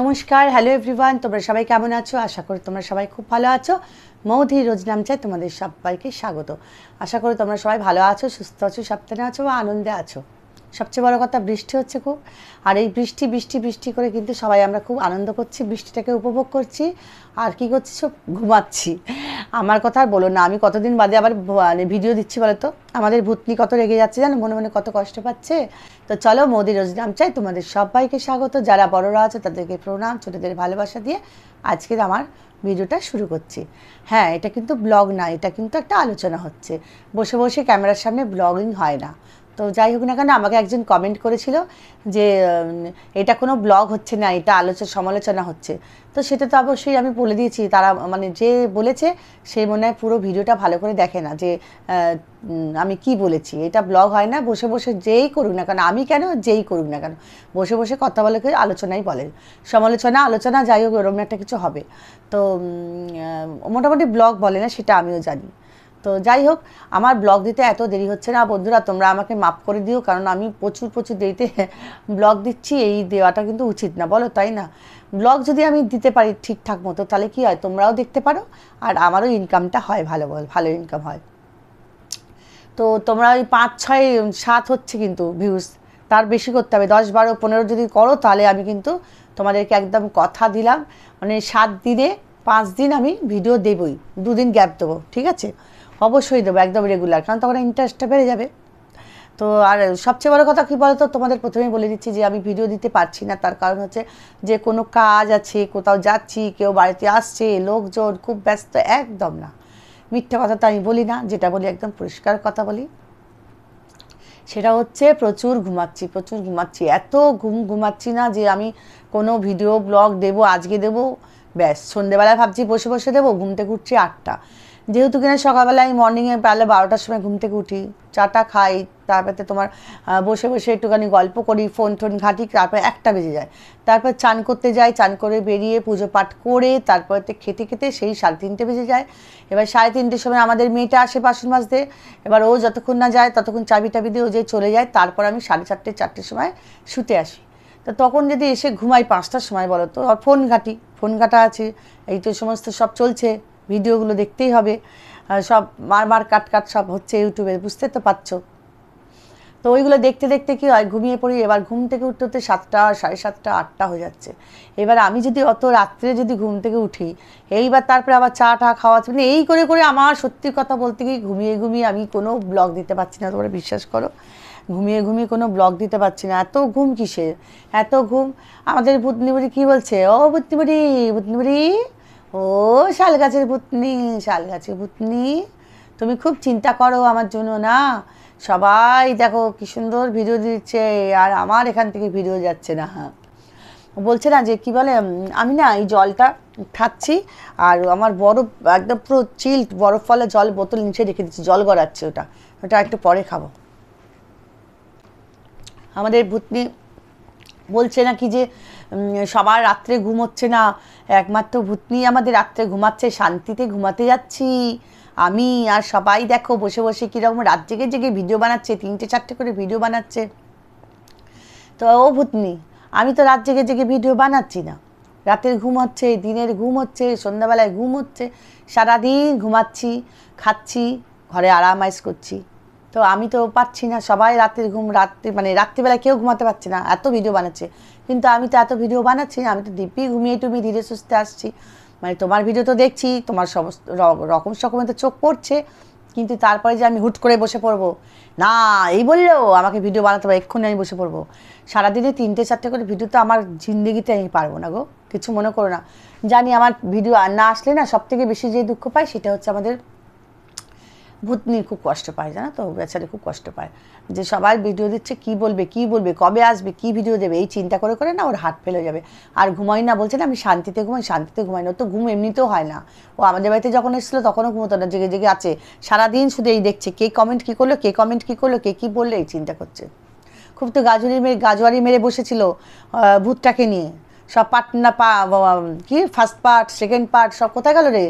নমস্কার hello everyone তোমরা সবাই কেমন আছো আশা করি তোমরা সবাই খুব ভালো আছো মৌধি রোজ নাম চাই তোমাদের সবাইকে স্বাগত আশা করি তোমরা সবাই ভালো আছো সুস্থ আছো সাবধানে আছো বা আনন্দে আছো সবচেয়ে বড় কথা বৃষ্টি হচ্ছে খুব আর এই বৃষ্টি বৃষ্টি বৃষ্টি করে কিন্তু সবাই আমরা খুব আনন্দ করছি বৃষ্টিটাকে উপভোগ করছি আর কি করছি সব ঘুমাচ্ছি আমার কথা আর বলো না আমি কতদিন বাদে আবার মানে ভিডিও দিচ্ছি বলো তো আমাদের ভূতনি কত রেগে যাচ্ছে জানো মনে মনে কত কষ্ট পাচ্ছে তো চলো মোদি রোজনাম চাই তোমাদের সবাইকে স্বাগত যারা বড়রা আছে তাদেরকে প্রণাম ছোটোদের ভালোবাসা দিয়ে আজকের আমার ভিডিওটা শুরু করছি হ্যাঁ এটা কিন্তু ব্লগ না এটা কিন্তু একটা আলোচনা হচ্ছে বসে বসে ক্যামেরার সামনে ব্লগিং হয় না তো যাই হোক না কেন আমাকে একজন কমেন্ট করেছিল যে এটা কোনো ব্লগ হচ্ছে না এটা আলোচনা সমালোচনা হচ্ছে তো সেটা তো অবশ্যই আমি বলে দিয়েছি তারা মানে যে বলেছে সে মনে হয় পুরো ভিডিওটা ভালো করে দেখে না যে আমি কি বলেছি এটা ব্লগ হয় না বসে বসে যেই করুক না কেন আমি কেন যেই করুক না কেন বসে বসে কথা বলে আলোচনাই বলেন সমালোচনা আলোচনা যাই হোক ওরকম একটা কিছু হবে তো মোটামুটি ব্লগ বলে না সেটা আমিও জানি তো যাই হোক আমার ব্লগ দিতে এত দেরি হচ্ছে না বন্ধুরা তোমরা আমাকে মাপ করে দিও কারণ আমি প্রচুর প্রচুর দেরিতে ব্লগ দিচ্ছি এই দেওয়াটা কিন্তু উচিত না বলো তাই না ব্লগ যদি আমি দিতে পারি ঠিকঠাক মতো তাহলে কি হয় তোমরাও দেখতে পারো আর আমারও ইনকামটা হয় ভালো ভালো ইনকাম হয় তো তোমরা ওই পাঁচ ছয় সাত হচ্ছে কিন্তু ভিউজ তার বেশি করতে হবে দশ বারো পনেরো যদি করো তাহলে আমি কিন্তু তোমাদেরকে একদম কথা দিলাম মানে সাত দিনে পাঁচ দিন আমি ভিডিও দেবই দুদিন গ্যাপ দেবো ঠিক আছে অবশ্যই দেবো একদম রেগুলার কারণ তখন ইন্টারেস্টটা বেড়ে যাবে তো আর সবচেয়ে বড় কথা কী বলতো তোমাদের প্রথমেই বলে দিচ্ছি যে আমি ভিডিও দিতে পারছি না তার কারণ হচ্ছে যে কোনো কাজ আছে কোথাও যাচ্ছি কেউ বাড়িতে আসছে লোকজন খুব ব্যস্ত একদম না মিথ্যা কথা তো আমি বলি না যেটা বলি একদম পরিষ্কার কথা বলি সেটা হচ্ছে প্রচুর ঘুমাচ্ছি প্রচুর ঘুমাচ্ছি এত ঘুম ঘুমাচ্ছি না যে আমি কোনো ভিডিও ব্লগ দেব আজকে দেব ব্যাস সন্ধেবেলায় ভাবছি বসে বসে দেবো ঘুমতে ঘুরছি আটটা যেহেতু কিনা সকালবেলা আমি মর্নিংয়ে বেলা বারোটার সময় ঘুম থেকে উঠি চাটা খাই তারপরে তোমার বসে বসে একটুখানি গল্প করি ফোন টোন ঘাঁটি তারপর একটা বেজে যায় তারপর চান করতে যাই চান করে বেরিয়ে পুজো পাঠ করে তারপরেতে খেতে খেতে সেই সাড়ে তিনটে বেজে যায় এবার সাড়ে তিনটের সময় আমাদের মেয়েটা আসে বাসন মাজতে এবার ও যতক্ষণ না যায় ততক্ষণ চাবি টাবি দিয়ে ও যে চলে যায় তারপর আমি সাড়ে চারটে চারটের সময় শুতে আসি তো তখন যদি এসে ঘুমাই পাঁচটার সময় বলো তো আর ফোন ঘাঁটি ফোন ঘাটা আছে এই তো সমস্ত সব চলছে ভিডিওগুলো দেখতেই হবে সব মার কাট কাট সব হচ্ছে ইউটিউবে বুঝতে তো পারছো তো ওইগুলো দেখতে দেখতে কি হয় ঘুমিয়ে পড়ি এবার ঘুম থেকে উঠতে উঠতে সাতটা সাড়ে সাতটা আটটা হয়ে যাচ্ছে এবার আমি যদি অত রাত্রে যদি ঘুম থেকে উঠি এইবার তারপরে আবার চা টা খাওয়া মানে এই করে করে আমার সত্যি কথা বলতে গিয়ে ঘুমিয়ে ঘুমিয়ে আমি কোনো ব্লগ দিতে পারছি না তোমরা বিশ্বাস করো ঘুমিয়ে ঘুমিয়ে কোনো ব্লগ দিতে পারছি না এত ঘুম কিসের এত ঘুম আমাদের বুদ্ধিমুড়ি কী বলছে ও বুদ্ধিমুড়ি বুদ্ধিমুড়ি ও শাল গাছের পুতনি শাল গাছের পুতনি তুমি খুব চিন্তা করো আমার জন্য না সবাই দেখো কি সুন্দর ভিডিও দিচ্ছে আর আমার এখান থেকে ভিডিও যাচ্ছে না হ্যাঁ বলছে না যে কি বলে আমি না এই জলটা খাচ্ছি আর আমার বরফ একদম পুরো চিল্ড বরফ ফলে জল বোতল নিচে রেখে দিচ্ছি জল গড়াচ্ছে ওটা ওটা একটু পরে খাবো আমাদের ভূতনি বলছে নাকি যে সবার রাত্রে ঘুম হচ্ছে না একমাত্র ভূতনি আমাদের রাত্রে ঘুমাচ্ছে শান্তিতে ঘুমাতে যাচ্ছি আমি আর সবাই দেখো বসে বসে কীরকম রাত জেগে জেগে ভিডিও বানাচ্ছে তিনটে চারটে করে ভিডিও বানাচ্ছে তো ও ভূতনি আমি তো রাত জেগে জেগে ভিডিও বানাচ্ছি না রাতের ঘুম হচ্ছে দিনের ঘুম হচ্ছে সন্ধ্যাবেলায় ঘুম হচ্ছে সারাদিন ঘুমাচ্ছি খাচ্ছি ঘরে আরামাইজ করছি তো আমি তো পাচ্ছি না সবাই রাত্রির ঘুম রাত্রি মানে রাত্রিবেলা কেউ ঘুমাতে পারছে না এত ভিডিও বানাচ্ছে কিন্তু আমি তো এত ভিডিও বানাচ্ছি না আমি তো দিব্যি ঘুমিয়ে টুমিয়ে ধীরে সুস্থে আসছি মানে তোমার ভিডিও তো দেখছি তোমার সমস্ত রকম সকমে তো চোখ পড়ছে কিন্তু তারপরে যে আমি হুট করে বসে পড়বো না এই বললেও আমাকে ভিডিও বানাতে হবে এক্ষুনি আমি বসে পড়বো সারাদিনে তিনটে চারটে করে ভিডিও তো আমার জিন্দগিতে আমি পারবো না গো কিছু মনে করো না জানি আমার ভিডিও না আসলে না সবথেকে বেশি যে দুঃখ পাই সেটা হচ্ছে আমাদের ভূতনি খুব কষ্ট পায় জানো তো বেচারি খুব কষ্ট পায় যে সবাই ভিডিও দিচ্ছে কি বলবে কি বলবে কবে আসবে কি ভিডিও দেবে এই চিন্তা করে করে না ওর হাত ফেলে যাবে আর ঘুমাই না বলছে না আমি শান্তিতে ঘুমাই শান্তিতে ঘুমাই না তো ঘুম এমনিতেও হয় না ও আমাদের বাড়িতে যখন এসেছিলো তখনও ঘুমতো না জেগে জেগে আছে সারাদিন শুধু এই দেখছে কে কমেন্ট কী করলো কে কমেন্ট কী করলো কে কী বললো এই চিন্তা করছে খুব তো গাজুরি মেরে গাজোয়ারি মেরে বসেছিল ভূতটাকে নিয়ে সব পার্ট না পা কি ফার্স্ট পার্ট সেকেন্ড পার্ট সব কোথায় গেলো রে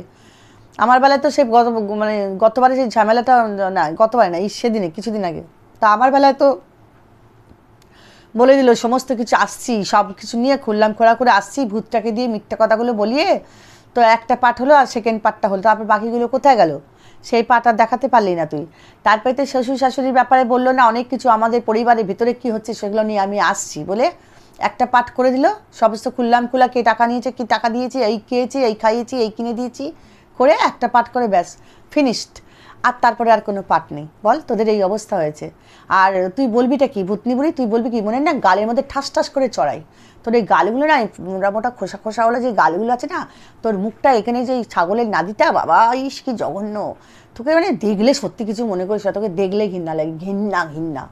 আমার বেলায় তো সেই গত মানে গতবারে সেই ঝামেলাটা না গতবারে না সেদিনে কিছুদিন আগে তা আমার বেলায় তো বলে দিল সমস্ত কিছু আসছি সব কিছু নিয়ে খুললাম খোলা করে আসছি ভূতটাকে দিয়ে মিথ্যা কথাগুলো বলিয়ে তো একটা পাঠ হলো আর সেকেন্ড পার্টটা হলো তারপর বাকিগুলো কোথায় গেল সেই পাঠ আর দেখাতে পারলি না তুই তারপরে তো শ্বশুর শাশুড়ির ব্যাপারে বললো না অনেক কিছু আমাদের পরিবারের ভিতরে কি হচ্ছে সেগুলো নিয়ে আমি আসছি বলে একটা পাঠ করে দিল সমস্ত খুললাম খুলা কে টাকা নিয়েছে কি টাকা দিয়েছি এই খেয়েছি এই খাইয়েছি এই কিনে দিয়েছি করে একটা পাঠ করে ব্যাস ফিনিশড আর তারপরে আর কোনো পাঠ নেই বল তোদের এই অবস্থা হয়েছে আর তুই বলবিটা কি ভূতনি বুড়ি তুই বলবি কি মনে না গালের মধ্যে ঠাস ঠাস করে চড়াই তোর এই গালগুলো না মোটা মোটা খোসা খোসাওয়ালা যে গালগুলো আছে না তোর মুখটা এখানে যে ছাগলের নাদিটা বাবা ইস কি জঘন্য তোকে মানে দেখলে সত্যি কিছু মনে করিস তোকে দেখলে ঘিন্না লাগে ঘিন্না ঘিন্না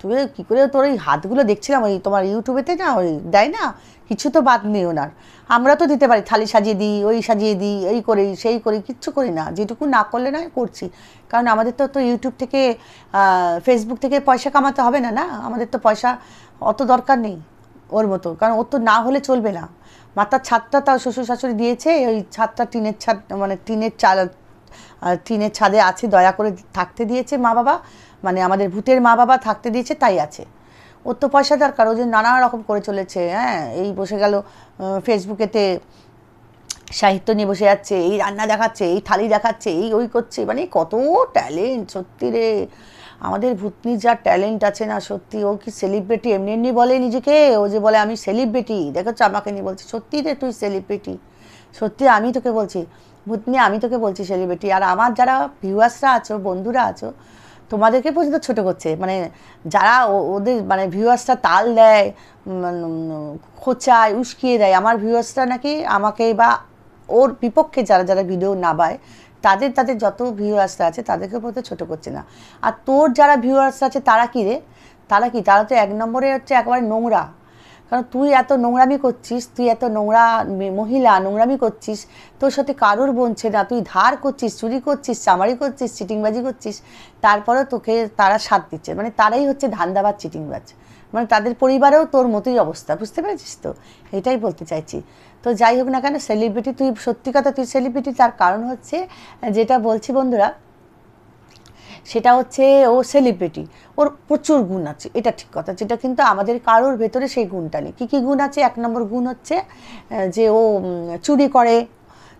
তুমি কী করে তোর ওই হাতগুলো দেখছিলাম ওই তোমার ইউটিউবেতে না ওই দেয় না কিছু তো বাদ নেই ওনার আমরা তো দিতে পারি থালি সাজিয়ে দিই ওই সাজিয়ে দিই এই করি সেই করি কিচ্ছু করি না যেটুকু না করলে না করছি কারণ আমাদের তো তো ইউটিউব থেকে ফেসবুক থেকে পয়সা কামাতে হবে না না আমাদের তো পয়সা অত দরকার নেই ওর মতো কারণ ওর তো না হলে চলবে না মাথার ছাদটা তার শ্বশুর শাশুড়ি দিয়েছে ওই ছাদটা টিনের ছাদ মানে টিনের চাল টিনের ছাদে আছে দয়া করে থাকতে দিয়েছে মা বাবা মানে আমাদের ভূতের মা বাবা থাকতে দিয়েছে তাই আছে ওর তো পয়সা দরকার ও যে নানা রকম করে চলেছে হ্যাঁ এই বসে গেল ফেসবুকেতে সাহিত্য নিয়ে বসে যাচ্ছে এই রান্না দেখাচ্ছে এই থালি দেখাচ্ছে এই ওই করছে মানে কত ট্যালেন্ট সত্যি রে আমাদের ভূতনির যা ট্যালেন্ট আছে না সত্যি ও কি সেলিব্রিটি এমনি এমনি বলে নিজেকে ও যে বলে আমি সেলিব্রিটি দেখেছো আমাকে নিয়ে বলছে সত্যি রে তুই সেলিব্রিটি সত্যি আমি তোকে বলছি ভূতনি আমি তোকে বলছি সেলিব্রিটি আর আমার যারা ভিউয়ার্সরা আছো বন্ধুরা আছো তোমাদেরকে পর্যন্ত ছোট করছে মানে যারা ওদের মানে ভিউয়ার্সটা তাল দেয় খোঁচায় উস্কিয়ে দেয় আমার ভিউয়ার্সটা নাকি আমাকে বা ওর বিপক্ষে যারা যারা ভিডিও নাবায় তাদের তাদের যত ভিউয়ার্সরা আছে তাদেরকে পর্যন্ত ছোট করছে না আর তোর যারা ভিউয়ার্সরা আছে তারা কী রে তারা কি তারা তো এক নম্বরে হচ্ছে একেবারে নোংরা কারণ তুই এত নোংরামি করছিস তুই এত নোংরা মহিলা নোংরামি করছিস তোর সাথে কারোর বনছে না তুই ধার করছিস চুরি করছিস চামারি করছিস চিটিংবাজি করছিস তারপরেও তোকে তারা সাথ দিচ্ছে মানে তারাই হচ্ছে ধান্দাবাজ চিটিংবাজ মানে তাদের পরিবারেও তোর মতোই অবস্থা বুঝতে পেরেছিস তো এটাই বলতে চাইছি তো যাই হোক না কেন সেলিব্রিটি তুই সত্যি কথা তুই সেলিব্রিটি তার কারণ হচ্ছে যেটা বলছি বন্ধুরা সেটা হচ্ছে ও সেলিব্রিটি ওর প্রচুর গুণ আছে এটা ঠিক কথা যেটা কিন্তু আমাদের কারোর ভেতরে সেই গুণটা নেই কী কী গুণ আছে এক নম্বর গুণ হচ্ছে যে ও চুরি করে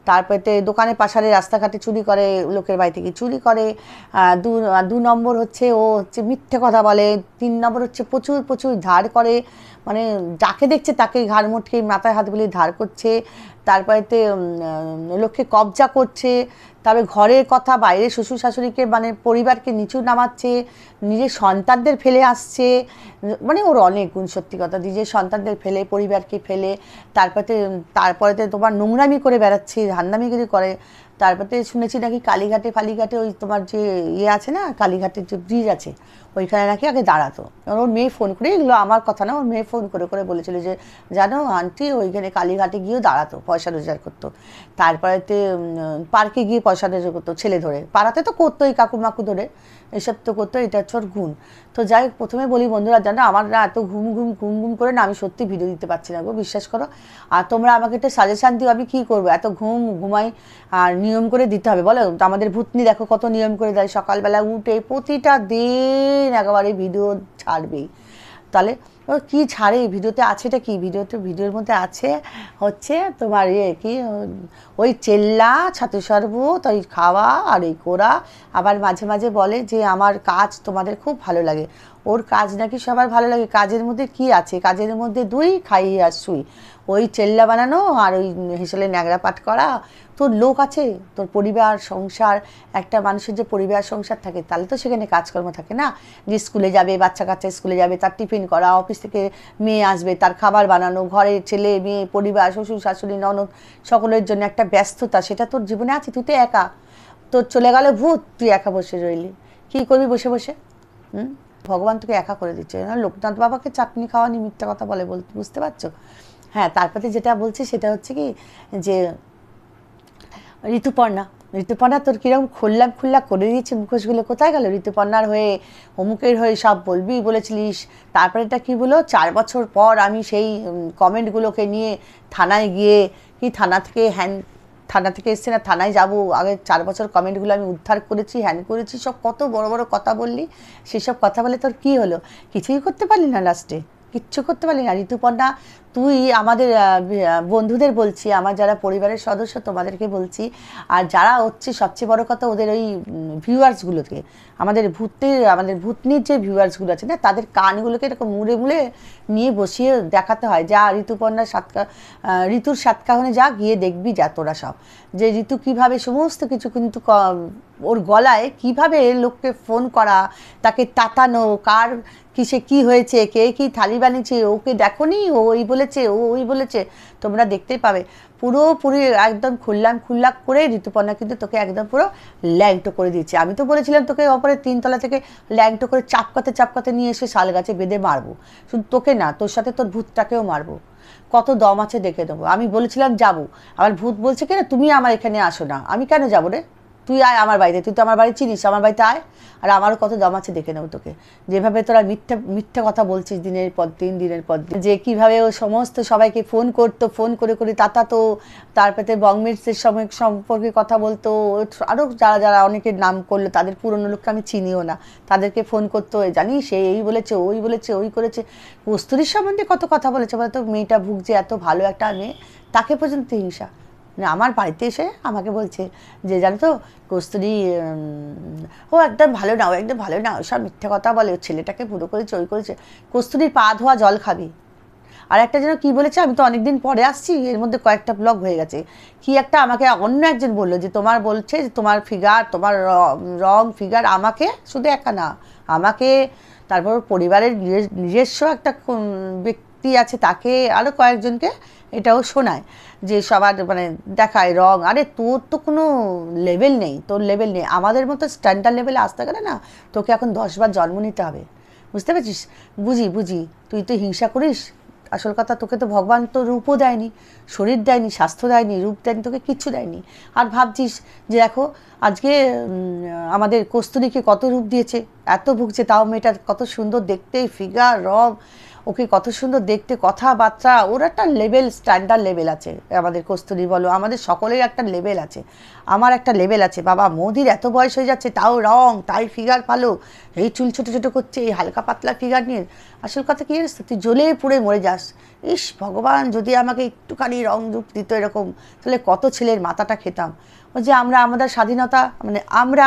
তারপরে দোকানে পাশারে রাস্তাঘাটে চুরি করে লোকের বাড়ি থেকে চুরি করে দু দু নম্বর হচ্ছে ও হচ্ছে মিথ্যে কথা বলে তিন নম্বর হচ্ছে প্রচুর প্রচুর ধার করে মানে যাকে দেখছে তাকে ঘাড় মোটকে মাথায় হাত বুলিয়ে ধার করছে তারপরেতে লোককে কবজা করছে তবে ঘরের কথা বাইরে শ্বশুর শাশুড়িকে মানে পরিবারকে নিচু নামাচ্ছে নিজের সন্তানদের ফেলে আসছে মানে ওর অনেক গুণ সত্যি কথা নিজের সন্তানদের ফেলে পরিবারকে ফেলে তারপরে তারপরেতে তোমার নোংরামি করে বেড়াচ্ছে হান্দামি করে তারপরে শুনেছি নাকি কালীঘাটে ফালিঘাটে ওই তোমার যে ইয়ে আছে না কালীঘাটের যে ব্রিজ আছে ওইখানে নাকি আগে দাঁড়াতো ওর মেয়ে ফোন করে এগুলো আমার কথা না ওর মেয়ে ফোন করে করে বলেছিল যে জানো আন্টি ওইখানে কালীঘাটে গিয়েও দাঁড়াতো পয়সা রোজগার করতো তারপরেতে পার্কে গিয়ে পয়সা রোজগার করতো ছেলে ধরে পাড়াতে তো করতো এই কাকু মাকু ধরে এসব তো করতো এটা হচ্ছে ওর গুণ তো যাই প্রথমে বলি বন্ধুরা জানো আমার না এত ঘুম ঘুম ঘুম ঘুম করে না আমি সত্যি ভিডিও দিতে পারছি না গো বিশ্বাস করো আর তোমরা আমাকে একটা সাজেশান দিও আমি কী করবো এত ঘুম ঘুমাই আর নিয়ম করে দিতে হবে বলো আমাদের ভূতনি দেখো কত নিয়ম করে দেয় সকালবেলা উঠে প্রতিটা দিন একেবারে ভিডিও ছাড়বেই তাহলে ও কী ছাড়ে ভিডিওতে আছেটা কি ভিডিওতে ভিডিওর মধ্যে আছে হচ্ছে তোমার ইয়ে কি ওই চেল্লা ছাতু শরবত ওই খাওয়া আর ওই করা আবার মাঝে মাঝে বলে যে আমার কাজ তোমাদের খুব ভালো লাগে ওর কাজ নাকি সবার ভালো লাগে কাজের মধ্যে কি আছে কাজের মধ্যে দুই খাই আর শুই ওই চেল্লা বানানো আর ওই হেসেলে ন্যাংরা পাট করা তোর লোক আছে তোর পরিবার সংসার একটা মানুষের যে পরিবার সংসার থাকে তাহলে তো সেখানে কাজকর্ম থাকে না যে স্কুলে যাবে বাচ্চা কাচ্চা স্কুলে যাবে তার টিফিন করা অফিস থেকে মেয়ে আসবে তার খাবার বানানো ঘরে ছেলে মেয়ে পরিবার শ্বশুর শাশুড়ি ননদ সকলের জন্য একটা ব্যস্ততা সেটা তোর জীবনে আছে তুই তো একা তোর চলে গেল ভূত তুই একা বসে রইলি কী করবি বসে বসে হুম ভগবান তোকে একা করে দিচ্ছে লোকনাথ বাবাকে চাটনি খাওয়া নিয়ে মিথ্যা কথা বলে বলতে বুঝতে পারছো হ্যাঁ তারপরে যেটা বলছি সেটা হচ্ছে কি যে ঋতুপর্ণা ঋতুপর্ণা তোর কীরকম খোল্লা খুল্লা করে দিয়েছে মুখোশগুলো কোথায় গেল ঋতুপর্ণার হয়ে অমুকের হয়ে সব বলবি বলেছিলিস তারপরে এটা কী বলো চার বছর পর আমি সেই কমেন্টগুলোকে নিয়ে থানায় গিয়ে কি থানা থেকে হ্যান্ড থানা থেকে এসছে না থানায় যাব আগে চার বছর কমেন্টগুলো আমি উদ্ধার করেছি হ্যান করেছি সব কত বড় বড় কথা বললি সেসব কথা বলে তোর কি হলো কিছুই করতে পারলি না লাস্টে কিচ্ছু করতে পারলি না ঋতুপর্ণা তুই আমাদের বন্ধুদের বলছি আমার যারা পরিবারের সদস্য তোমাদেরকে বলছি আর যারা হচ্ছে সবচেয়ে বড় কথা ওদের ওই ভিউয়ার্সগুলোকে আমাদের ভূতের আমাদের ভূতনির যে ভিউয়ার্সগুলো আছে না তাদের কানগুলোকে এরকম মুড়ে মুড়ে নিয়ে বসিয়ে দেখাতে হয় যা ঋতুপর্ণার সাতকা ঋতুর সাতকাহনে যা গিয়ে দেখবি যা তোরা সব যে ঋতু কিভাবে সমস্ত কিছু কিন্তু ওর গলায় কিভাবে লোককে ফোন করা তাকে তাতানো কার কিসে কি হয়েছে কে কি থালি বানিয়েছে ওকে দেখো নি ও ওই বলেছে ও ওই বলেছে তোমরা দেখতেই পাবে পুরোপুরি একদম খুললাম খুল্লাক করে ঋতুপর্ণা কিন্তু তোকে একদম পুরো ল্যাংটো করে দিয়েছে আমি তো বলেছিলাম তোকে অপরে তিনতলা থেকে ল্যাংটো করে চাপকাতে চাপকাতে নিয়ে এসে শাল গাছে বেঁধে মারবো শুধু তোকে না তোর সাথে তোর ভূতটাকেও মারবো কত দম আছে দেখে দেবো আমি বলেছিলাম যাবো আমার ভূত বলছে কেন তুমি আমার এখানে আসো না আমি কেন যাবো রে তুই আয় আমার বাড়িতে তুই তো আমার বাড়ি চিনিস আমার বাড়িতে আয় আর আমারও কত দম আছে দেখে নেবো তোকে যেভাবে তোরা মিথ্যা মিথ্যা কথা বলছিস দিনের পর দিন দিনের পর দিন যে কীভাবে ও সমস্ত সবাইকে ফোন করতো ফোন করে করে তাতাতো তারপরে বংমিটসের সময় সম্পর্কে কথা বলতো আরও যারা যারা অনেকের নাম করলো তাদের পুরনো লোককে আমি চিনিও না তাদেরকে ফোন করতো জানিস এই বলেছে ওই বলেছে ওই করেছে কস্তুরীর সম্বন্ধে কত কথা বলেছে বলতো মেয়েটা ভুগছে এত ভালো একটা মেয়ে তাকে পর্যন্ত হিংসা মানে আমার বাড়িতে এসে আমাকে বলছে যে জানো তো কস্তুরি ও একদম ভালো না ও একদম ভালো না সব মিথ্যে কথা বলে ছেলেটাকে পুরো করেছে ওই করেছে কস্তুরির পা ধোয়া জল খাবি আর একটা যেন কী বলেছে আমি তো অনেকদিন পরে আসছি এর মধ্যে কয়েকটা ব্লগ হয়ে গেছে কি একটা আমাকে অন্য একজন বললো যে তোমার বলছে যে তোমার ফিগার তোমার রং ফিগার আমাকে শুধু একা না আমাকে তারপর পরিবারের নিজস্ব একটা ব্যক্তি আছে তাকে আরও কয়েকজনকে এটাও শোনায় যে সবার মানে দেখায় রং আরে তোর তো কোনো লেভেল নেই তোর লেভেল নেই আমাদের মতো স্ট্যান্ডার্ড লেভেলে আসতে গেলে না তোকে এখন দশবার জন্ম নিতে হবে বুঝতে পেরেছিস বুঝি বুঝি তুই তো হিংসা করিস আসল কথা তোকে তো ভগবান তো রূপও দেয়নি শরীর দেয়নি স্বাস্থ্য দেয়নি রূপ দেয়নি তোকে কিচ্ছু দেয়নি আর ভাবছিস যে দেখো আজকে আমাদের কস্তুরিকে কত রূপ দিয়েছে এত ভুগছে তাও মেয়েটার কত সুন্দর দেখতে ফিগার রং ওকে কত সুন্দর দেখতে কথাবার্তা ওর একটা লেভেল স্ট্যান্ডার্ড লেভেল আছে আমাদের কস্তুরি বলো আমাদের সকলের একটা লেভেল আছে আমার একটা লেভেল আছে বাবা মোদির এত বয়স হয়ে যাচ্ছে তাও রং তাই ফিগার ভালো এই চুল ছোটো ছোটো করছে এই হালকা পাতলা ফিগার নিয়ে আসল কথা কি জানিস তুই জ্বলে পুড়ে মরে যাস ইস ভগবান যদি আমাকে একটুখানি রং রূপ দিত এরকম তাহলে কত ছেলের মাথাটা খেতাম যে আমরা আমাদের স্বাধীনতা মানে আমরা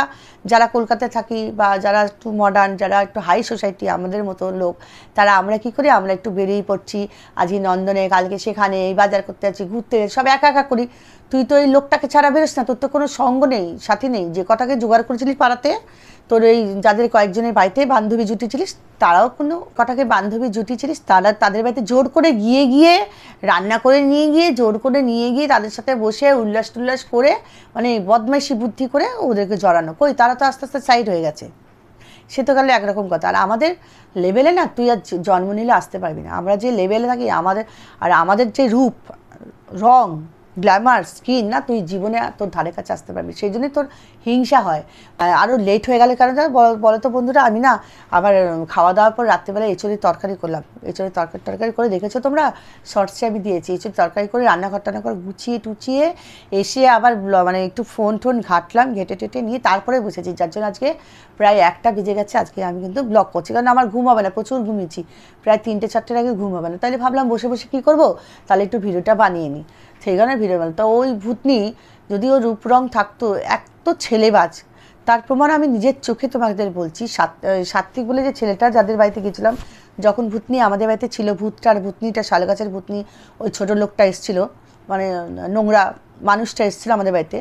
যারা কলকাতায় থাকি বা যারা একটু মডার্ন যারা একটু হাই সোসাইটি আমাদের মতো লোক তারা আমরা কি করি আমরা একটু বেরিয়ে পড়ছি আজকে নন্দনে কালকে সেখানে এই বাজার করতে যাচ্ছি ঘুরতে সব একা একা করি তুই তো এই লোকটাকে ছাড়া বেরোস না তোর তো কোনো সঙ্গ নেই সাথী নেই যে কটাকে জোগাড় করেছিলি পাড়াতে তোর এই যাদের কয়েকজনের বাড়িতে বান্ধবী জুটি ছিলিস তারাও কোনো কটাকে বান্ধবী জুটি ছিলিস তারা তাদের বাড়িতে জোর করে গিয়ে গিয়ে রান্না করে নিয়ে গিয়ে জোর করে নিয়ে গিয়ে তাদের সাথে বসে উল্লাস টুল্লাস করে মানে বদমাইশি বুদ্ধি করে ওদেরকে জড়ানো কই তারা তো আস্তে আস্তে সাইড হয়ে গেছে সে তো গেলে একরকম কথা আর আমাদের লেভেলে না তুই আর জন্ম নিলে আসতে পারবি না আমরা যে লেভেলে থাকি আমাদের আর আমাদের যে রূপ রং গ্ল্যামার স্কিন না তুই জীবনে তোর ধারে কাছে আসতে পারবি সেই জন্যই তোর হিংসা হয় আরও লেট হয়ে গেলে কারণ বলো তো বন্ধুরা আমি না আবার খাওয়া দাওয়ার পর রাত্রেবেলা এঁচড়ির তরকারি করলাম এঁচড়ির তরকারি তরকারি করে দেখেছো তোমরা শর্টসে আমি দিয়েছি এঁচড়ির তরকারি করে রান্নাঘর টান্না করে গুছিয়ে টুচিয়ে এসে আবার মানে একটু ফোন টোন ঘাটলাম ঘেটে টেটে নিয়ে তারপরে বসেছি যার জন্য আজকে প্রায় একটা বেজে গেছে আজকে আমি কিন্তু ব্লক করছি কারণ আমার ঘুম হবে না প্রচুর ঘুমিয়েছি প্রায় তিনটে চারটের আগে ঘুম হবে না তাহলে ভাবলাম বসে বসে কী করবো তাহলে একটু ভিডিওটা বানিয়ে নিই সেই কারণে ভিড়ে গেল তো ওই ভূতনি যদি ও রূপরং থাকতো এক তো ছেলেবাজ তার প্রমাণ আমি নিজের চোখে তোমাদের বলছি সাত্ত্বিক বলে যে ছেলেটা যাদের বাড়িতে গেছিলাম যখন ভূতনি আমাদের বাড়িতে ছিল ভূতটার ভূতনিটা শালগাছের ভূতনি ওই ছোটো লোকটা এসছিল মানে নোংরা মানুষটা এসেছিল আমাদের বাড়িতে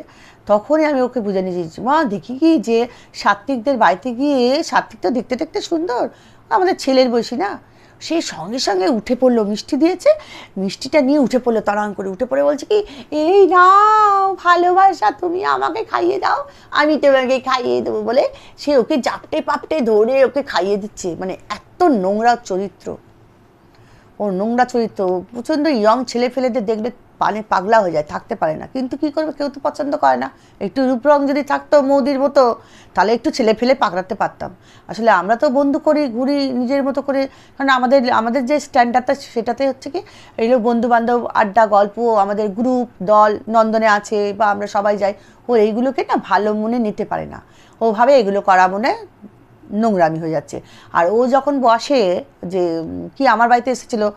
তখনই আমি ওকে বুঝে নিয়েছি মা দেখি কি যে সাত্ত্বিকদের বাড়িতে গিয়ে সাত্ত্বিক তো দেখতে দেখতে সুন্দর আমাদের ছেলের বয়সী না সে সঙ্গে সঙ্গে উঠে পড়ল মিষ্টি দিয়েছে মিষ্টিটা নিয়ে উঠে পড়লো তরাং করে উঠে পড়ে বলছে কি এই নাও ভালোবাসা তুমি আমাকে খাইয়ে দাও আমি তোমাকে খাইয়ে দেবো বলে সে ওকে জাপটে পাপটে ধরে ওকে খাইয়ে দিচ্ছে মানে এত নোংরা চরিত্র ওর নোংরা চরিত্র প্রচণ্ড ইয়ং ছেলে ফেলেদের দেখবে পানে পাগলা হয়ে যায় থাকতে পারে না কিন্তু কি করবে কেউ তো পছন্দ করে না একটু রূপরং যদি থাকতো মৌদির মতো তাহলে একটু ছেলে ফেলে পাকড়াতে পারতাম আসলে আমরা তো বন্ধু করি ঘুরি নিজের মতো করে কারণ আমাদের আমাদের যে স্ট্যান্ডার্ডটা সেটাতে হচ্ছে কি এগুলো বন্ধু বান্ধব আড্ডা গল্প আমাদের গ্রুপ দল নন্দনে আছে বা আমরা সবাই যাই ও এইগুলোকে না ভালো মনে নিতে পারে না ওভাবে এগুলো করা মনে নোংরামি হয়ে যাচ্ছে আর ও যখন বসে যে কি আমার বাড়িতে এসেছিলো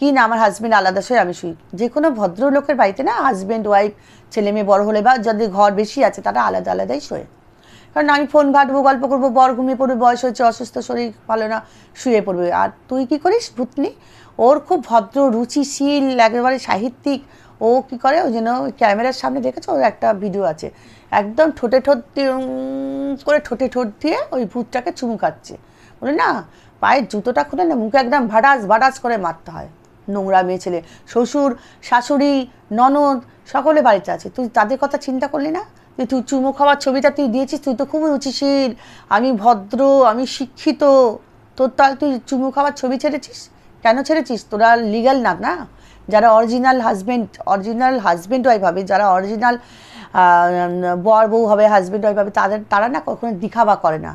কি না আমার হাজব্যান্ড আলাদা শুয়ে আমি শুই যে কোনো ভদ্রলোকের বাড়িতে না হাজব্যান্ড ওয়াইফ ছেলে মেয়ে বড় হলে বা যাদের ঘর বেশি আছে তারা আলাদা আলাদাই শোয়ে কারণ আমি ফোন ঘাটবো গল্প করবো বর ঘুমিয়ে পড়বে বয়স হচ্ছে অসুস্থ শরীর ভালো না শুয়ে পড়বে আর তুই কি করিস ভূতনি ওর খুব ভদ্র রুচিশীল একেবারে সাহিত্যিক ও কি করে ওই জন্য ক্যামেরার সামনে দেখেছো ওর একটা ভিডিও আছে একদম ঠোঁটে ঠোঁট করে ঠোঁটে ঠোঁট দিয়ে ওই ভূতটাকে চুমুকাচ্ছে বলে না পায়ের জুতোটা খুলে না মুখে একদম ভাড়াস ভাড়াস করে মারতে হয় নোংরা মেয়ে ছেলে শ্বশুর শাশুড়ি ননদ সকলে বাড়িতে আছে তুই তাদের কথা চিন্তা করলি না যে তুই চুমু খাওয়ার ছবিটা তুই দিয়েছিস তুই তো খুবই রুচিশীল আমি ভদ্র আমি শিক্ষিত তোর তাহলে তুই চুমু খাওয়ার ছবি ছেড়েছিস কেন ছেড়েছিস তোরা লিগাল না না যারা original husband original husband wife হবে যারা অরিজিনাল বর বউ হবে হাজব্যান্ড ওইভাবে তাদের তারা না কখনো দিখাবা করে না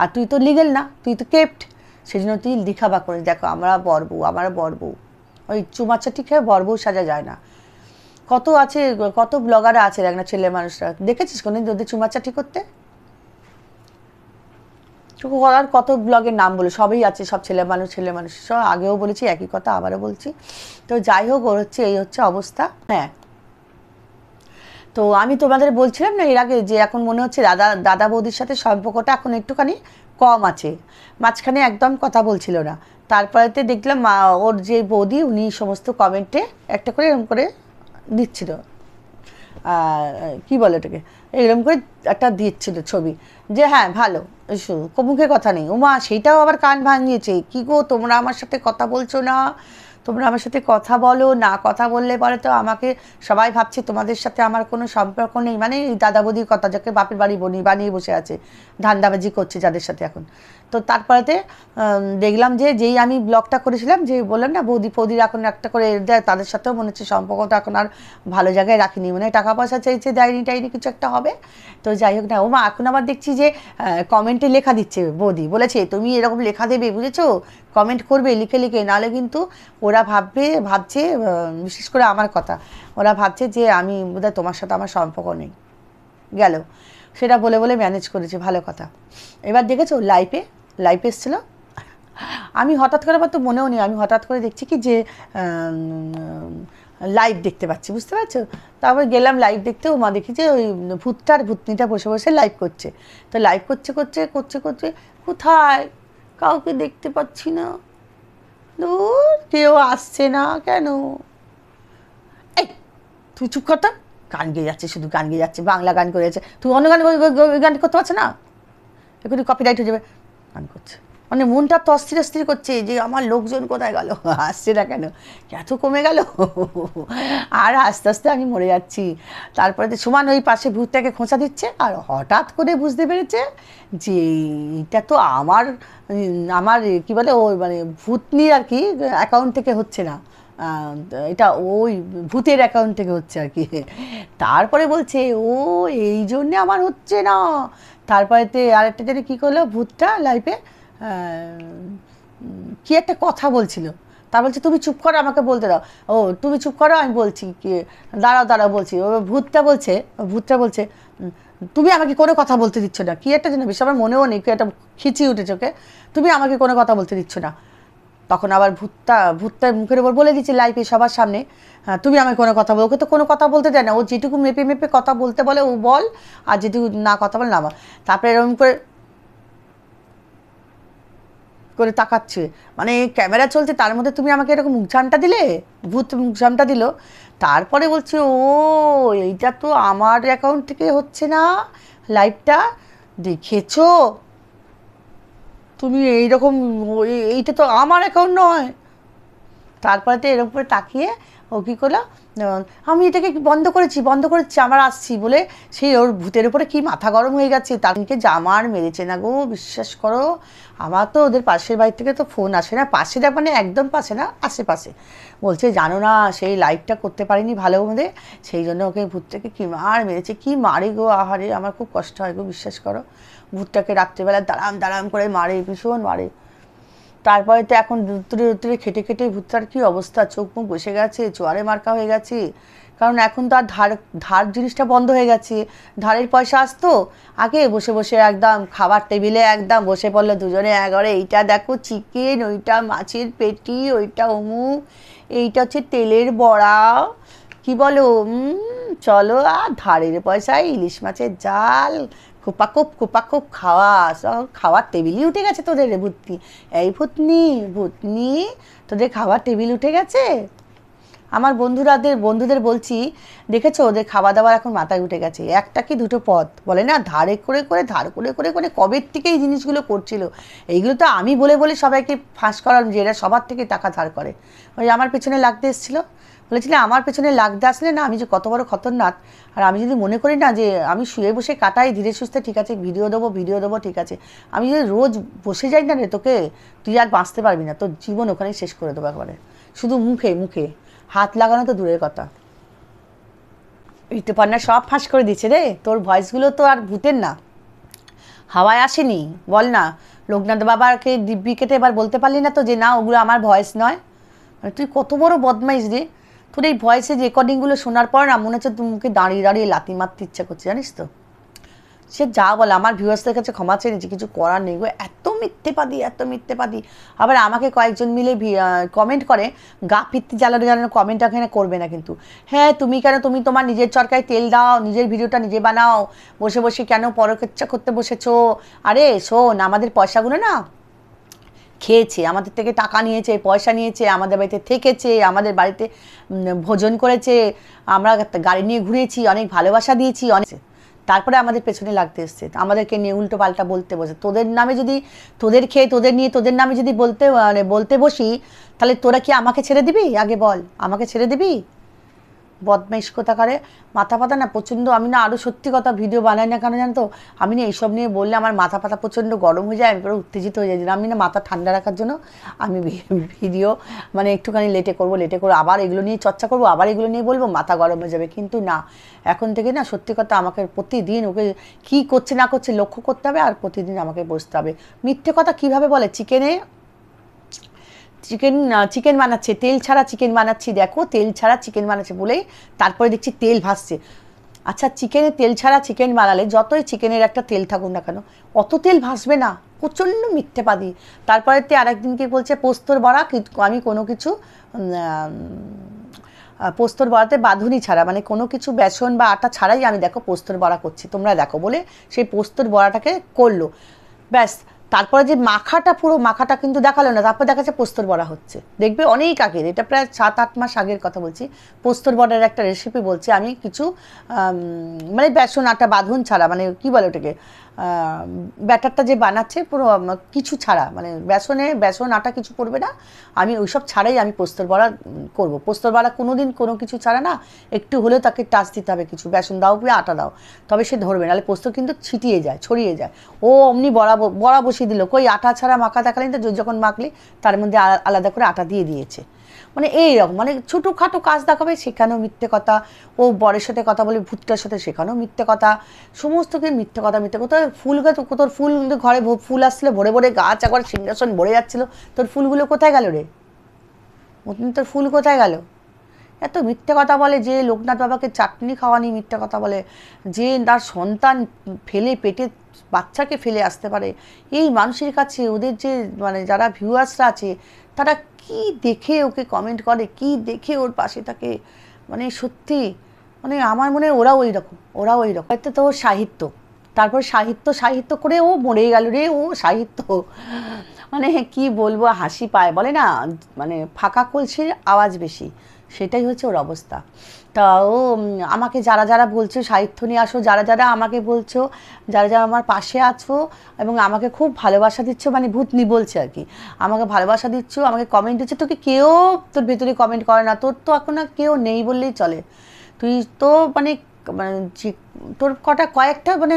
আর তুই তো লিগেল না তুই তো কেপ্ট সেই জন্য তুই দিখাবা করে দেখো আমরা বর বউ আমরা বর বউ ওই ঠিক খেয়ে বর বউ সাজা যায় না কত আছে কত ব্লগার আছে দেখ না ছেলে মানুষরা দেখেছিস কোনো যদি ঠিক করতে করার কত ব্লগের নাম বলে সবই আছে সব ছেলে মানুষ ছেলে মানুষ সব আগেও বলেছি একই কথা আবারও বলছি তো যাই হোক ওর হচ্ছে এই হচ্ছে অবস্থা হ্যাঁ তো আমি তোমাদের বলছিলাম না এর আগে যে এখন মনে হচ্ছে দাদা দাদা বৌদির সাথে সম্পর্কটা এখন একটুখানি কম আছে মাঝখানে একদম কথা বলছিল না তারপরেতে দেখলাম মা ওর যে বৌদি উনি সমস্ত কমেন্টে একটা করে এরকম করে দিচ্ছিল কি বলে ওটাকে এরকম করে একটা দিচ্ছিল ছবি যে হ্যাঁ ভালো মুখে কথা নেই উমা সেইটাও আবার কান ভাঙিয়েছে কী গো তোমরা আমার সাথে কথা বলছো না তোমরা আমার সাথে কথা বলো না কথা বললে পরে তো আমাকে সবাই ভাবছে তোমাদের সাথে আমার কোনো সম্পর্ক নেই মানে এই দাদা বৌদির কথা যাকে বাপের বাড়ি বনি বানিয়ে বসে আছে ধান্দাবাজি করছে যাদের সাথে এখন তো তারপরেতে দেখলাম যে যেই আমি ব্লগটা করেছিলাম যে বললাম না বৌদি পৌদির এখন একটা করে দেয় তাদের সাথেও মনে হচ্ছে সম্পর্কটা এখন আর ভালো জায়গায় রাখিনি মানে টাকা পয়সা চাইছে দেয়নি টাইনি কিছু একটা হবে তো যাই হোক না ও মা এখন আবার দেখছি যে কমেন্টে লেখা দিচ্ছে বৌদি বলেছে তুমি এরকম লেখা দেবে বুঝেছো কমেন্ট করবে লিখে লিখে নাহলে কিন্তু ওরা ভাববে ভাবছে বিশেষ করে আমার কথা ওরা ভাবছে যে আমি বোধহয় তোমার সাথে আমার সম্পর্ক নেই গেল সেটা বলে বলে ম্যানেজ করেছি ভালো কথা এবার দেখেছো লাইফে লাইফ এসছিল আমি হঠাৎ করে আবার তো মনেও নেই আমি হঠাৎ করে দেখছি কি যে লাইভ দেখতে পাচ্ছি বুঝতে পারছো তারপর গেলাম লাইভ দেখতে মা দেখি যে ওই ভূতটার ভূতনিটা বসে বসে লাইভ করছে তো লাইভ করছে করছে করছে করছে কোথায় কাউকে দেখতে পাচ্ছি না দূর কেউ আসছে না কেন এই তুই চুপ করতাম গান গেয়ে যাচ্ছে শুধু গান গেয়ে যাচ্ছে বাংলা গান করে যাচ্ছে তুমি অন্য গান গান করতে পারছো না এগুলি কপিরাইট হয়ে যাবে গান করছে মানে মনটা তো অস্থির অস্থির করছে যে আমার লোকজন কোথায় গেল আসছে না কেন এত কমে গেল আর আস্তে আস্তে আমি মরে যাচ্ছি তারপরে সুমান ওই পাশে ভূতটাকে খোঁচা দিচ্ছে আর হঠাৎ করে বুঝতে পেরেছে যে এটা তো আমার আমার কি বলে ও মানে ভূতনির আর কি অ্যাকাউন্ট থেকে হচ্ছে না এটা ওই ভূতের অ্যাকাউন্ট থেকে হচ্ছে আর কি তারপরে বলছে ও এই জন্যে আমার হচ্ছে না তারপরেতে আরেকটা জানি কী করলো ভূতটা লাইফে কি একটা কথা বলছিল তা বলছে তুমি চুপ করো আমাকে বলতে দাও ও তুমি চুপ করো আমি বলছি কি দাঁড়াও দাঁড়াও বলছি ও ভূতটা বলছে ভূতটা বলছে তুমি আমাকে কোনো কথা বলতে দিচ্ছ না কী একটা বেশ আমার মনেও নেই কী একটা খিচিয়ে উঠেছে ওকে তুমি আমাকে কোনো কথা বলতে দিচ্ছ না তখন আবার ভুত্তা ভুত্তার মুখের ওপর বলে দিচ্ছি লাইফে সবার সামনে তুমি আমায় কোনো কথা বলো ওকে তো কোনো কথা বলতে দেয় না ও যেটুকু মেপে মেপে কথা বলতে বলে ও বল আর যেটুকু না কথা বলে না তারপরে এরকম করে করে তাকাচ্ছে মানে ক্যামেরা চলছে তার মধ্যে তুমি আমাকে এরকম ঝামটা দিলে ভূত ঝামটা দিল তারপরে বলছে ও এইটা তো আমার অ্যাকাউন্ট থেকে হচ্ছে না লাইভটা দেখেছো তুমি এইরকম এইটা তো আমার অ্যাকাউন্ট নয় তারপরে তো এর উপরে তাকিয়ে ও কী করলো আমি এটাকে বন্ধ করেছি বন্ধ করেছি আমার আসছি বলে সেই ওর ভূতের উপরে কি মাথা গরম হয়ে গেছে তাদেরকে জামার মেরেছে না গো বিশ্বাস করো আমার তো ওদের পাশের বাড়ি থেকে তো ফোন আসে না পাশে না মানে একদম পাশে না আশেপাশে বলছে জানো না সেই লাইভটা করতে পারিনি ভালো মধ্যে সেই জন্য ওকে ভূত থেকে কি মার মেরেছে কী মারে গো আহারে আমার খুব কষ্ট হয় গো বিশ্বাস করো ভুট্টাকে রাত্রেবেলা দাঁড়াম দাঁড়াম করে মারে ভীষণ মারে তারপরে তো এখন দুত্তরে দুত্তরে খেটে খেটে ভুট্টার কী অবস্থা চোখ মুখ বসে গেছে চোয়ারে মার্কা হয়ে গেছে কারণ এখন তো আর ধার ধার জিনিসটা বন্ধ হয়ে গেছে ধারের পয়সা আসতো আগে বসে বসে একদম খাবার টেবিলে একদম বসে পড়লো দুজনে একবারে এইটা দেখো চিকেন ওইটা মাছের পেটি ওইটা অমুক এইটা হচ্ছে তেলের বড়া কি বলো চলো আর ধারের পয়সায় ইলিশ মাছের জাল খোপাকোপ খোপাকোপ খাওয়া সব খাওয়ার টেবিলই উঠে গেছে তোদের রে ভূতনি এই ভূতনি ভূতনি তোদের খাওয়ার টেবিল উঠে গেছে আমার বন্ধুরাদের বন্ধুদের বলছি দেখেছো ওদের খাওয়া দাওয়ার এখন মাথায় উঠে গেছে একটা কি দুটো পথ বলে না ধারে করে করে ধার করে করে করে কবের থেকে এই জিনিসগুলো করছিল এইগুলো তো আমি বলে বলে সবাইকে ফাঁস করার যে এরা সবার থেকে টাকা ধার করে ওই আমার পেছনে লাগতে এসেছিলো বলেছিলে আমার পেছনে লাগতে আসলে না আমি যে কত বড় খতরনাক আর আমি যদি মনে করি না যে আমি শুয়ে বসে কাটাই ধীরে সুস্থে ঠিক আছে ভিডিও দেবো ভিডিও দেবো ঠিক আছে আমি যদি রোজ বসে যাই না রে তোকে তুই আর বাঁচতে পারবি না তোর জীবন ওখানেই শেষ করে দেবো একবারে শুধু মুখে মুখে হাত লাগানো তো দূরের কথা ঋতুপর্ণা সব ফাঁস করে দিচ্ছে রে তোর ভয়েসগুলো তো আর ভূতের না হাওয়ায় আসেনি বল না লোকনাথ বাবাকে দিব্যি কেটে এবার বলতে পারলি না তো যে না ওগুলো আমার ভয়েস নয় মানে তুই কত বড় বদমাইশ রে তোর এই ভয়েসের রেকর্ডিংগুলো শোনার পর না মনে হচ্ছে তুমি মুখে দাঁড়িয়ে দাঁড়িয়ে লাতি মারতে ইচ্ছা করছে জানিস তো সে যা বলে আমার ভিউয়ার্সদের কাছে ক্ষমা চেয়ে নিচ্ছি কিছু করার নেই গো এত মিথ্যেবাদী এত মিথ্যেবাদী আবার আমাকে কয়েকজন মিলে কমেন্ট করে গা পিত্তি জ্বালানো জ্বালানো কমেন্ট এখানে করবে না কিন্তু হ্যাঁ তুমি কেন তুমি তোমার নিজের চরকায় তেল দাও নিজের ভিডিওটা নিজে বানাও বসে বসে কেন পরকেচ্ছা করতে বসেছো আরে শোন আমাদের পয়সাগুলো না খেয়েছে আমাদের থেকে টাকা নিয়েছে পয়সা নিয়েছে আমাদের বাড়িতে থেকেছে আমাদের বাড়িতে ভোজন করেছে আমরা গাড়ি নিয়ে ঘুরেছি অনেক ভালোবাসা দিয়েছি অনেক তারপরে আমাদের পেছনে লাগতে এসছে আমাদেরকে নিয়ে উল্টো পাল্টা বলতে বসে তোদের নামে যদি তোদের খেয়ে তোদের নিয়ে তোদের নামে যদি বলতে মানে বলতে বসি তাহলে তোরা কি আমাকে ছেড়ে দিবি আগে বল আমাকে ছেড়ে দিবি বদমাইশ কথা করে মাথা পাতা না প্রচণ্ড আমি না আরও সত্যি কথা ভিডিও বানাই না কেন জানো তো আমি না এইসব নিয়ে বললে আমার মাথা পাতা প্রচণ্ড গরম হয়ে যায় আমি পুরো উত্তেজিত হয়ে যাই আমি না মাথা ঠান্ডা রাখার জন্য আমি ভিডিও মানে একটুখানি লেটে করব লেটে করবো আবার এগুলো নিয়ে চর্চা করব আবার এগুলো নিয়ে বলবো মাথা গরম হয়ে যাবে কিন্তু না এখন থেকে না সত্যি কথা আমাকে প্রতিদিন ওকে কি করছে না করছে লক্ষ্য করতে হবে আর প্রতিদিন আমাকে বসতে হবে মিথ্যে কথা কিভাবে বলে চিকেনে চিকেন চিকেন বানাচ্ছে তেল ছাড়া চিকেন বানাচ্ছি দেখো তেল ছাড়া চিকেন বানাচ্ছে বলেই তারপরে দেখছি তেল ভাসছে আচ্ছা চিকেনে তেল ছাড়া চিকেন বানালে যতই চিকেনের একটা তেল থাকুক না কেন অত তেল ভাসবে না প্রচণ্ড মিথ্যে পাদি তারপরে তে আরেকদিনকে বলছে পোস্তর বড়া আমি কোনো কিছু পোস্তর বড়াতে বাঁধুনি ছাড়া মানে কোনো কিছু বেসন বা আটা ছাড়াই আমি দেখো পোস্তর বড়া করছি তোমরা দেখো বলে সেই পোস্তর বড়াটাকে করলো ব্যাস তারপরে যে মাখাটা পুরো মাখাটা কিন্তু দেখালো না তারপর দেখা যাচ্ছে পোস্তর বড়া হচ্ছে দেখবে অনেক আগের এটা প্রায় সাত আট মাস আগের কথা বলছি পোস্তর বড়ার একটা রেসিপি বলছি আমি কিছু মানে বেসন আটা বাঁধন ছাড়া মানে কি বলে ওটাকে ব্যাটারটা যে বানাচ্ছে পুরো কিছু ছাড়া মানে বেসনে বেসন আটা কিছু পড়বে না আমি ওই সব ছাড়াই আমি পোস্তর বড়া করব পোস্তর বড়া কোনো দিন কোনো কিছু ছাড়া না একটু হলেও তাকে টাচ দিতে হবে কিছু বেসন দাও বা আটা দাও তবে সে ধরবে নাহলে পোস্ত কিন্তু ছিটিয়ে যায় ছড়িয়ে যায় ও অমনি বড়া বড়া বসিয়ে দিল কই আটা ছাড়া মাখা দেখালেন তো যখন মাখলে তার মধ্যে আলাদা করে আটা দিয়ে দিয়েছে মানে এইরকম মানে ছোটোখাটো কাজ দেখাবে সেখানেও মিথ্যে কথা ও বরের সাথে কথা বলে ভুট্টার সাথে সেখানেও মিথ্যে কথা সমস্ত কিছু মিথ্যে কথা মিথ্যে কথা ফুল গাছ তোর ফুল ঘরে ফুল আসছিলো ভরে ভরে গাছ একবার সিংহাসন ভরে যাচ্ছিলো তোর ফুলগুলো কোথায় গেল রে তুমি তোর ফুল কোথায় গেল এত মিথ্যে কথা বলে যে লোকনাথ বাবাকে চাটনি খাওয়ানি মিথ্যে কথা বলে যে তার সন্তান ফেলে পেটে বাচ্চাকে ফেলে আসতে পারে এই মানুষের কাছে ওদের যে মানে যারা ভিউয়ার্সরা আছে তারা কি দেখে ওকে কমেন্ট করে কি দেখে ওর পাশে থাকে মানে সত্যি মানে আমার মনে হয় ওই রকম ওরাও ওই রকম হয়তো তো সাহিত্য তারপর সাহিত্য সাহিত্য করে ও মরে গেল রে ও সাহিত্য মানে কি বলবো হাসি পায় বলে না মানে ফাঁকা কলসির আওয়াজ বেশি সেটাই হচ্ছে ওর অবস্থা তা ও আমাকে যারা যারা বলছো সাহিত্য নিয়ে আসো যারা যারা আমাকে বলছো যারা যারা আমার পাশে আছো এবং আমাকে খুব ভালোবাসা দিচ্ছ মানে ভূতনি বলছে আর কি আমাকে ভালোবাসা দিচ্ছ আমাকে কমেন্ট দিচ্ছে তোকে কেউ তোর ভেতরে কমেন্ট করে না তোর তো এখন কেউ নেই বললেই চলে তুই তো মানে মানে তোর কটা কয়েকটা মানে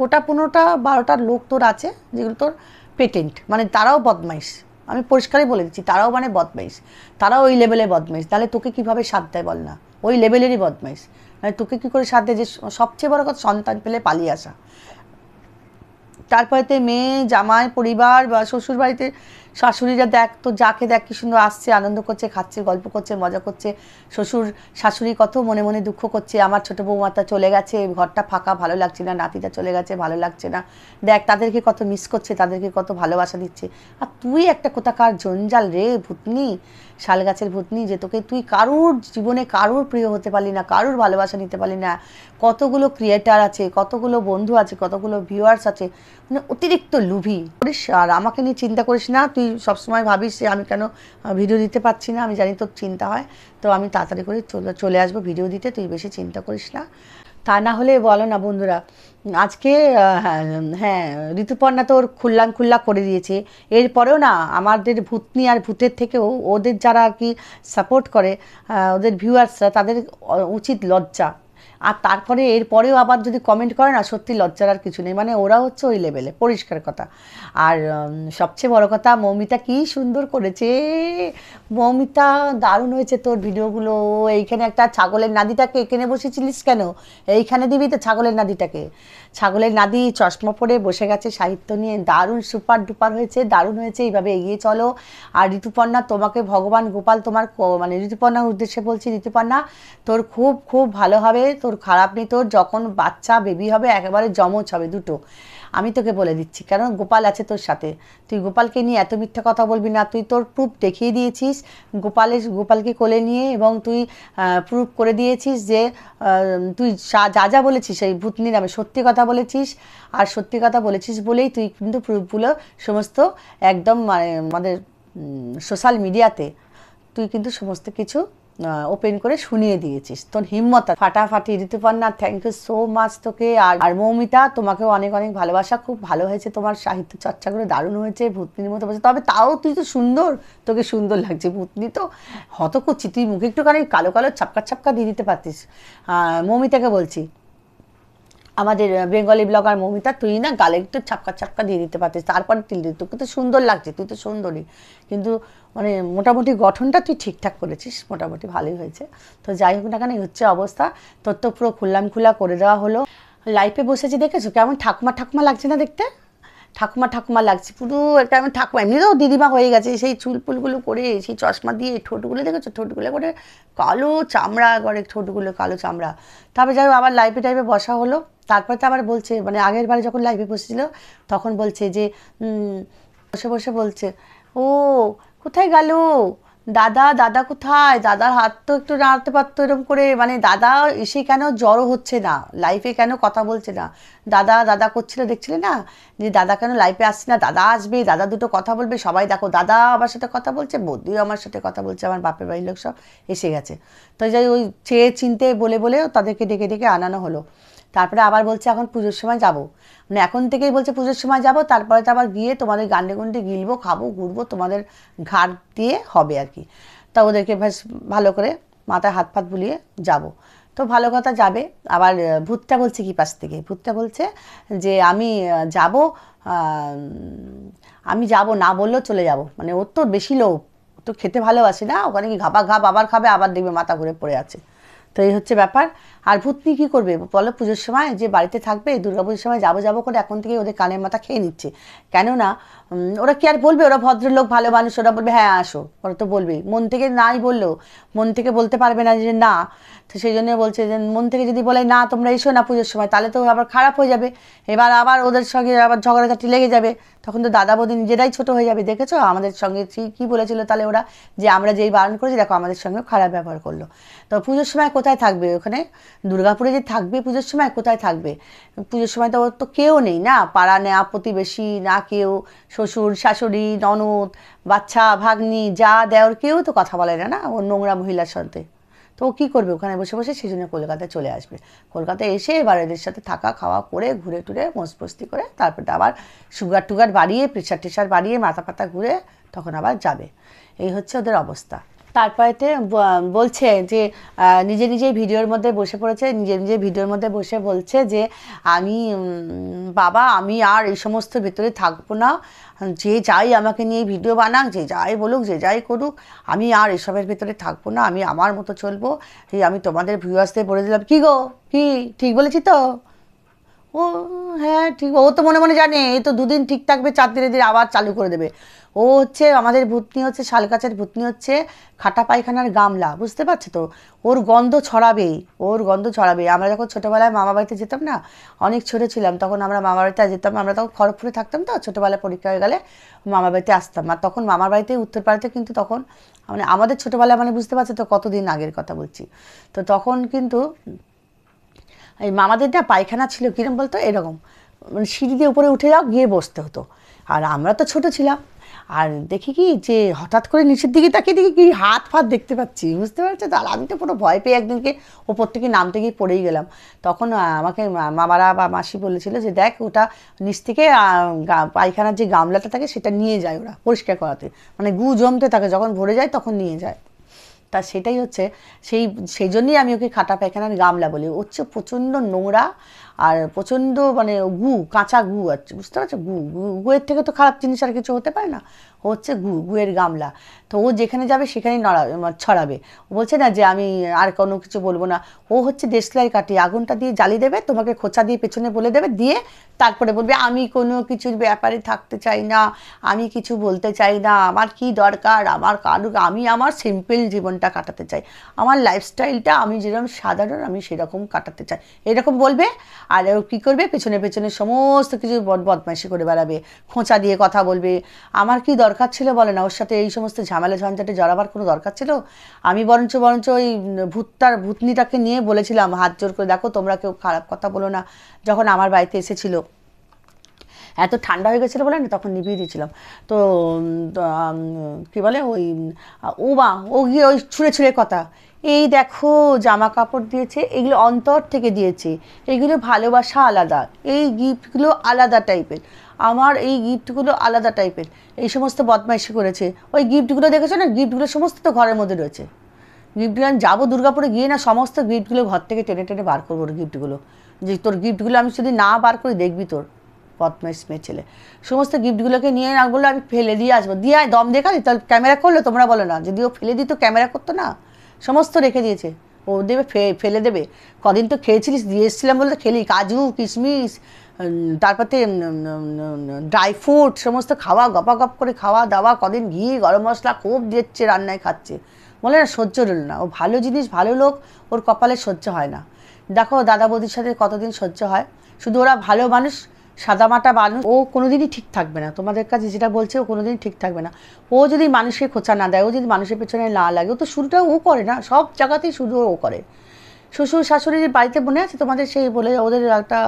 গোটা পনেরোটা বারোটা লোক তোর আছে যেগুলো তোর পেটেন্ট মানে তারাও বদমাইশ আমি পরিষ্কারই বলে দিচ্ছি তারাও মানে বদমাইশ তারাও ওই লেভেলে বদমাইশ তাহলে তোকে কীভাবে সাথ দেয় বল না ওই লেভেলেরই বদমাইশ মানে তোকে কী করে সাথ দেয় যে সবচেয়ে বড় কথা সন্তান পেলে পালিয়ে আসা তারপরেতে মেয়ে জামাই পরিবার বা শ্বশুর বাড়িতে শাশুড়িরা দেখ তো যাকে দেখ কি সুন্দর আসছে আনন্দ করছে খাচ্ছে গল্প করছে মজা করছে শ্বশুর শাশুড়ি কত মনে মনে দুঃখ করছে আমার ছোটো বৌমাতা চলে গেছে ঘরটা ফাঁকা ভালো লাগছে না নাতিটা চলে গেছে ভালো লাগছে না দেখ তাদেরকে কত মিস করছে তাদেরকে কত ভালোবাসা দিচ্ছে আর তুই একটা কোথাকার জঞ্জাল রে ভুতনি শাল গাছের ভূতনি যে তোকে তুই কারোর জীবনে কারোর প্রিয় হতে পারলি না কারোর ভালোবাসা নিতে পারলি না কতগুলো ক্রিয়েটার আছে কতগুলো বন্ধু আছে কতগুলো ভিউয়ার্স আছে মানে অতিরিক্ত লুভি করিস আর আমাকে নিয়ে চিন্তা করিস না তুই সবসময় ভাবিস যে আমি কেন ভিডিও দিতে পারছি না আমি জানি তোর চিন্তা হয় তো আমি তাড়াতাড়ি করে চলে চলে আসবো ভিডিও দিতে তুই বেশি চিন্তা করিস না তা না হলে বলো না বন্ধুরা আজকে হ্যাঁ, হ্যাঁ ঋতুপর্ণা তো ওর খুল্লাং খুল্লা করে দিয়েছে এরপরেও না আমাদের ভূতনি আর ভূতের থেকেও ওদের যারা আর কি সাপোর্ট করে ওদের ভিউয়ার্সরা তাদের উচিত লজ্জা আর তারপরে এরপরেও আবার যদি কমেন্ট করে না সত্যি লজ্জার আর কিছু নেই মানে ওরা হচ্ছে ওই লেভেলে পরিষ্কার কথা আর সবচেয়ে বড় কথা মৌমিতা কি সুন্দর করেছে মৌমিতা দারুণ হয়েছে তোর ভিডিওগুলো এইখানে একটা ছাগলের নাদিটাকে এখানে বসেছিলিস কেন এইখানে দিবি তো ছাগলের নাদিটাকে ছাগলের নাদি চশমা পরে বসে গেছে সাহিত্য নিয়ে দারুণ সুপার ডুপার হয়েছে দারুণ হয়েছে এইভাবে এগিয়ে চলো আর ঋতুপর্ণা তোমাকে ভগবান গোপাল তোমার মানে ঋতুপর্ণার উদ্দেশ্যে বলছি ঋতুপর্ণা তোর খুব খুব ভালো হবে তোর খারাপ নেই তোর যখন বাচ্চা বেবি হবে একেবারে জমজ হবে দুটো আমি তোকে বলে দিচ্ছি কারণ গোপাল আছে তোর সাথে তুই গোপালকে নিয়ে এত মিথ্যা কথা বলবি না তুই তোর প্রুফ দেখিয়ে দিয়েছিস গোপালের গোপালকে কোলে নিয়ে এবং তুই প্রুফ করে দিয়েছিস যে তুই যা যা বলেছিস এই ভূতনি নামে সত্যি কথা বলেছিস আর সত্যি কথা বলেছিস বলেই তুই কিন্তু প্রুফগুলো সমস্ত একদম মানে আমাদের সোশ্যাল মিডিয়াতে তুই কিন্তু সমস্ত কিছু ওপেন করে শুনিয়ে দিয়েছিস তোর হিম্মত ফাটাফাটি Rituparna thank you so much তোকে আর আর মৌমিতা তোমাকেও অনেক অনেক ভালোবাসা খুব ভালো হয়েছে তোমার সাহিত্য চর্চাগুলো দারুণ হয়েছে ভূতনির মতো বলছে তবে তাও তুই তো সুন্দর তোকে সুন্দর লাগছে ভূতনি তো হত করছি তুই মুখে একটুখানি কালো কালো ছাপকা ছাপকা দিয়ে দিতে পারতিস মৌমিতাকে বলছি আমাদের বেঙ্গলি ব্লগার মমিতা তুই না গালে একটু ছাপকা ছাপকা দিয়ে দিতে পারতিস তারপরে তিল দিতে তোকে তো সুন্দর লাগছে তুই তো সুন্দরী কিন্তু মানে মোটামুটি গঠনটা তুই ঠিকঠাক করেছিস মোটামুটি ভালোই হয়েছে তো যাই হোক না কেন হচ্ছে অবস্থা তোর তো পুরো খুললাম খুলা করে দেওয়া হলো লাইফে বসেছি দেখেছো কেমন ঠাকুমা ঠাকুমা লাগছে না দেখতে ঠাকুমা ঠাকুমা লাগছে পুরো একটা আমি ঠাকুমা এমনিতেও দিদিমা হয়ে গেছে সেই চুল ফুলগুলো করে সেই চশমা দিয়ে ঠোঁটগুলো দেখেছো ঠোঁটগুলো করে কালো চামড়া করে ঠোঁটগুলো কালো চামড়া তারপরে যাই আবার লাইফে টাইপে বসা হলো তারপরে তো আবার বলছে মানে আগের বারে যখন লাইভে বসেছিল তখন বলছে যে বসে বসে বলছে ও কোথায় গেল দাদা দাদা কোথায় দাদার হাত তো একটু নাড়াতে পারতো এরকম করে মানে দাদা এসে কেন জড়ো হচ্ছে না লাইফে কেন কথা বলছে না দাদা দাদা করছিল দেখছিলে না যে দাদা কেন লাইফে আসছে না দাদা আসবে দাদা দুটো কথা বলবে সবাই দেখো দাদা আমার সাথে কথা বলছে বৌদিও আমার সাথে কথা বলছে আমার বাপের বাড়ির লোক সব এসে গেছে তো যাই ওই চেয়ে চিনতে বলে বলে তাদেরকে ডেকে ডেকে আনানো হলো তারপরে আবার বলছে এখন পুজোর সময় যাব মানে এখন থেকেই বলছে পুজোর সময় যাব তারপরে তো আবার গিয়ে তোমাদের গান্ডে গুন্ডে গিলবো খাবো ঘুরবো তোমাদের ঘাট দিয়ে হবে আর কি তা ওদেরকে বেশ ভালো করে মাথায় হাত ফাত বুলিয়ে যাব তো ভালো কথা যাবে আবার ভূতটা বলছে কি পাশ থেকে ভূতটা বলছে যে আমি যাব আমি যাব না বললেও চলে যাব মানে ওর তো বেশি লোভ তো খেতে ভালোবাসে না ওখানে কি ঘাপা ঘাপ আবার খাবে আবার দেখবে মাথা ঘুরে পড়ে আছে তো এই হচ্ছে ব্যাপার আর ভূতনি কী করবে বলো পুজোর সময় যে বাড়িতে থাকবে পুজোর সময় যাবো যাবো করে এখন থেকে ওদের কানের মাথা খেয়ে নিচ্ছে কেননা ওরা কি আর বলবে ওরা ভদ্রলোক ভালো মানুষ ওরা বলবে হ্যাঁ আসো ওরা তো বলবেই মন থেকে নাই বললেও মন থেকে বলতে পারবে না যে না তো সেই জন্য বলছে যে মন থেকে যদি বলে না তোমরা এসো না পুজোর সময় তাহলে তো আবার খারাপ হয়ে যাবে এবার আবার ওদের সঙ্গে আবার ঝগড়াঝাটি লেগে যাবে তখন তো দাদা বৌদি নিজেরাই ছোট হয়ে যাবে দেখেছো আমাদের সঙ্গে কি বলেছিল তাহলে ওরা যে আমরা যেই বারণ করেছি দেখো আমাদের সঙ্গে খারাপ ব্যবহার করলো তো পুজোর সময় কোথায় থাকবে ওখানে দুর্গাপুরে যে থাকবে পুজোর সময় কোথায় থাকবে পুজোর সময় তো ওর তো কেউ নেই না পাড়া নেয়া প্রতিবেশী না কেউ শ্বশুর শাশুড়ি ননদ বাচ্চা ভাগ্নি যা দেওয়ার কেউ তো কথা বলে না না ও নোংরা মহিলার সাথে তো ও কী করবে ওখানে বসে বসে সেই জন্য কলকাতায় চলে আসবে কলকাতায় এসে এবার এদের সাথে থাকা খাওয়া করে ঘুরে টুরে মস্তি করে তারপর আবার সুগার টুগার বাড়িয়ে প্রেশার টেশার বাড়িয়ে মাথা পাতা ঘুরে তখন আবার যাবে এই হচ্ছে ওদের অবস্থা তারপরেতে বলছে যে নিজে নিজে ভিডিওর মধ্যে বসে পড়েছে নিজে নিজে ভিডিওর মধ্যে বসে বলছে যে আমি বাবা আমি আর এই সমস্ত ভেতরে থাকবো না যে যাই আমাকে নিয়ে ভিডিও বানাক যে যাই বলুক যে যাই করুক আমি আর এসবের ভেতরে থাকবো না আমি আমার মতো চলবো এই আমি তোমাদের ভিউয়ার্সদের বলে দিলাম কী গো কি ঠিক বলেছি তো ও হ্যাঁ ঠিক ও তো মনে মনে জানে এ তো দুদিন ঠিক থাকবে চার দিনে দিন আবার চালু করে দেবে ও হচ্ছে আমাদের ভূতনি হচ্ছে শালগাছের ভূতনি হচ্ছে খাটা পায়খানার গামলা বুঝতে পারছো তো ওর গন্ধ ছড়াবেই ওর গন্ধ ছড়াবে আমরা যখন ছোটোবেলায় মামা বাড়িতে যেতাম না অনেক ছোটো ছিলাম তখন আমরা মামা বাড়িতে যেতাম আমরা তখন খড়গপুরে থাকতাম তো ছোটোবেলায় পরীক্ষা হয়ে গেলে মামা বাড়িতে আসতাম আর তখন মামার বাড়িতে উত্তরপাড়াতে কিন্তু তখন মানে আমাদের ছোটোবেলায় মানে বুঝতে পারছো তো কতদিন আগের কথা বলছি তো তখন কিন্তু এই মামাদের না পায়খানা ছিল কীরকম বলতো এরকম মানে সিঁড়ি দিয়ে উপরে উঠে যাও গিয়ে বসতে হতো আর আমরা তো ছোটো ছিলাম আর দেখি কি যে হঠাৎ করে নিচের দিকে তাকে দেখি কি হাত ফাত দেখতে পাচ্ছি বুঝতে পারছো তাহলে আমি তো পুরো ভয় পেয়ে একদিনকে ওপর থেকে নামতে গিয়ে পড়েই গেলাম তখন আমাকে মামারা বা মাসি বলেছিল যে দেখ ওটা নিচ থেকে পায়খানার যে গামলাটা থাকে সেটা নিয়ে যায় ওরা পরিষ্কার করাতে মানে গু জমতে থাকে যখন ভরে যায় তখন নিয়ে যায় তা সেটাই হচ্ছে সেই সেই জন্যই আমি ওকে খাটা পায়খানার গামলা বলি ও হচ্ছে প্রচণ্ড নোংরা আর প্রচণ্ড মানে গু কাঁচা গু আছে বুঝতে পারছো গু গুয়ের থেকে তো খারাপ জিনিস আর কিছু হতে পারে না হচ্ছে গু গুয়ের গামলা তো ও যেখানে যাবে সেখানেই নড়া মানে ছড়াবে ও বলছে না যে আমি আর কোনো কিছু বলবো না ও হচ্ছে দেশলাই কাটি আগুনটা দিয়ে জ্বালিয়ে দেবে তোমাকে খোঁচা দিয়ে পেছনে বলে দেবে দিয়ে তারপরে বলবে আমি কোনো কিছুর ব্যাপারে থাকতে চাই না আমি কিছু বলতে চাই না আমার কি দরকার আমার কারু আমি আমার সিম্পল জীবনটা জীবনটা কাটাতে চাই আমার লাইফস্টাইলটা আমি যেরকম সাধারণ আমি সেরকম কাটাতে চাই এরকম বলবে আর কী করবে পেছনে পেছনে সমস্ত কিছু বদমাইশি করে বেড়াবে খোঁচা দিয়ে কথা বলবে আমার কি দরকার ছিল বলে না ওর সাথে এই সমস্ত ঝামেলা ঝঞ্ঝাটে জড়াবার কোনো দরকার ছিল আমি বরঞ্চ বরঞ্চ ওই ভূতটার ভূতনিটাকে নিয়ে বলেছিলাম হাত জোর করে দেখো তোমরা কেউ খারাপ কথা বলো না যখন আমার বাড়িতে এসেছিলো এত ঠান্ডা হয়ে গেছিলো বলে না তখন নিভিয়ে দিয়েছিলাম তো কী বলে ওই ও মা ও গিয়ে ওই ছুঁড়ে ছুঁড়ে কথা এই দেখো জামা কাপড় দিয়েছে এগুলো অন্তর থেকে দিয়েছে এগুলো ভালোবাসা আলাদা এই গিফটগুলো আলাদা টাইপের আমার এই গিফটগুলো আলাদা টাইপের এই সমস্ত বদমাইশি করেছে ওই গিফটগুলো দেখেছো না গিফটগুলো সমস্ত তো ঘরের মধ্যে রয়েছে গিফটগুলো আমি যাবো দুর্গাপুরে গিয়ে না সমস্ত গিফটগুলো ঘর থেকে টেনে টেনে বার করবো গিফটগুলো যে তোর গিফটগুলো আমি যদি না বার করি দেখবি তোর বদমাইশমের ছেলে সমস্ত গিফটগুলোকে নিয়ে না বললো আমি ফেলে দিয়ে আসবো দিয়ে আয় দম দেখালি তাহলে ক্যামেরা করলো তোমরা বলো না যদি ও ফেলে দিত ক্যামেরা করতো না সমস্ত রেখে দিয়েছে ও দেবে ফেলে দেবে কদিন তো খেয়েছিলিস দিয়ে এসেছিলাম বলতে খেলি কাজু কিশমিশ তারপরে ড্রাই ফ্রুট সমস্ত খাওয়া গপা গপ করে খাওয়া দাওয়া কদিন ঘি গরম মশলা খুব দিচ্ছে রান্নায় খাচ্ছে বলে না সহ্য রইল না ও ভালো জিনিস ভালো লোক ওর কপালে সহ্য হয় না দেখো দাদা বৌদির সাথে কতদিন সহ্য হয় শুধু ওরা ভালো মানুষ সাদামাটা মানুষ ও কোনোদিনই ঠিক থাকবে না তোমাদের কাছে যেটা বলছে ও কোনোদিনই ঠিক থাকবে না ও যদি মানুষকে খোঁচা না দেয় ও যদি মানুষের পেছনে না লাগে ও তো শুরুটা ও করে না সব জায়গাতেই শুরু ও করে শ্বশুর শাশুড়ি যে বাড়িতে মনে আছে তোমাদের সেই বলে ওদের একটা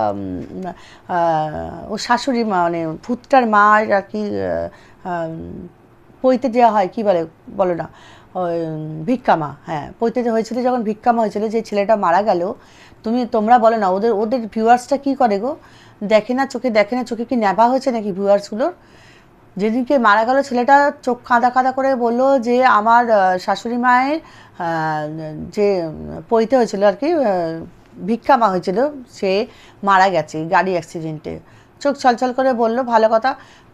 ও শাশুড়ি মানে ভুতটার মা আর কি পইতে দেওয়া হয় কি বলে বলো না ভিক্ষামা হ্যাঁ পৈতে হয়েছিল যখন ভিক্ষামা হয়েছিল যে ছেলেটা মারা গেল তুমি তোমরা বলো না ওদের ওদের ভিউয়ার্সটা কী করে গো দেখে না চোখে দেখে না চোখে কি ন্যাপা হয়েছে নাকি ভিউয়ার্সগুলোর যেদিনকে মারা গেল ছেলেটা চোখ কাঁদা কাঁদা করে বলল যে আমার শাশুড়ি মায়ের যে পইতে হয়েছিল আর কি ভিক্ষা মা হয়েছিল সে মারা গেছে গাড়ি অ্যাক্সিডেন্টে চোখ ছলছল করে বলল ভালো কথা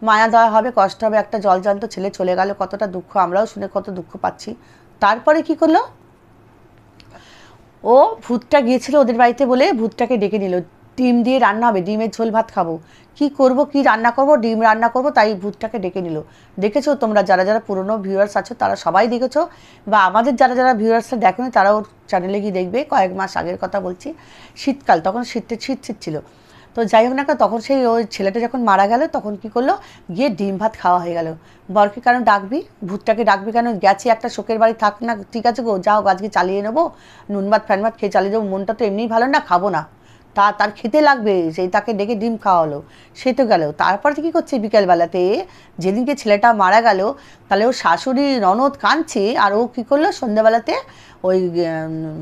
মায়া দেওয়া হবে কষ্ট হবে একটা জল জলজান্ত ছেলে চলে গেল কতটা দুঃখ আমরাও শুনে কত দুঃখ পাচ্ছি তারপরে কি করলো ও ভূতটা গিয়েছিল ওদের বাড়িতে বলে ভূতটাকে ডেকে নিল ডিম দিয়ে রান্না হবে ডিমের ঝোল ভাত খাবো কি করব কি রান্না করব ডিম রান্না করব তাই ভূতটাকে ডেকে নিল দেখেছো তোমরা যারা যারা পুরনো ভিউয়ার্স আছো তারা সবাই দেখেছো বা আমাদের যারা যারা ভিউয়ার্সরা দেখোনি তারাও চ্যানেলে গিয়ে দেখবে কয়েক মাস আগের কথা বলছি শীতকাল তখন শীতটা শীত ছিট ছিল তো যাই হোক না তখন সেই ওই ছেলেটা যখন মারা গেল তখন কি করলো গিয়ে ডিম ভাত খাওয়া হয়ে গেল বরকে কেন ডাকবি ভূতটাকে ডাকবি কেন গেছি একটা শোকের বাড়ি থাক না ঠিক আছে গো যাও আজকে চালিয়ে নেবো নুন ভাত ফ্যান ভাত খেয়ে চালিয়ে যাবো মনটা তো এমনিই ভালো না খাবো না তা তার খেতে লাগবে সেই তাকে ডেকে ডিম খাওয়ালো সে তো গেল তারপর কি করছে বিকেলবেলাতে যেদিনকে ছেলেটা মারা গেল তাহলে ও শাশুড়ি রনদ কাঁদছে আর ও কী করলো সন্ধ্যাবেলাতে ওই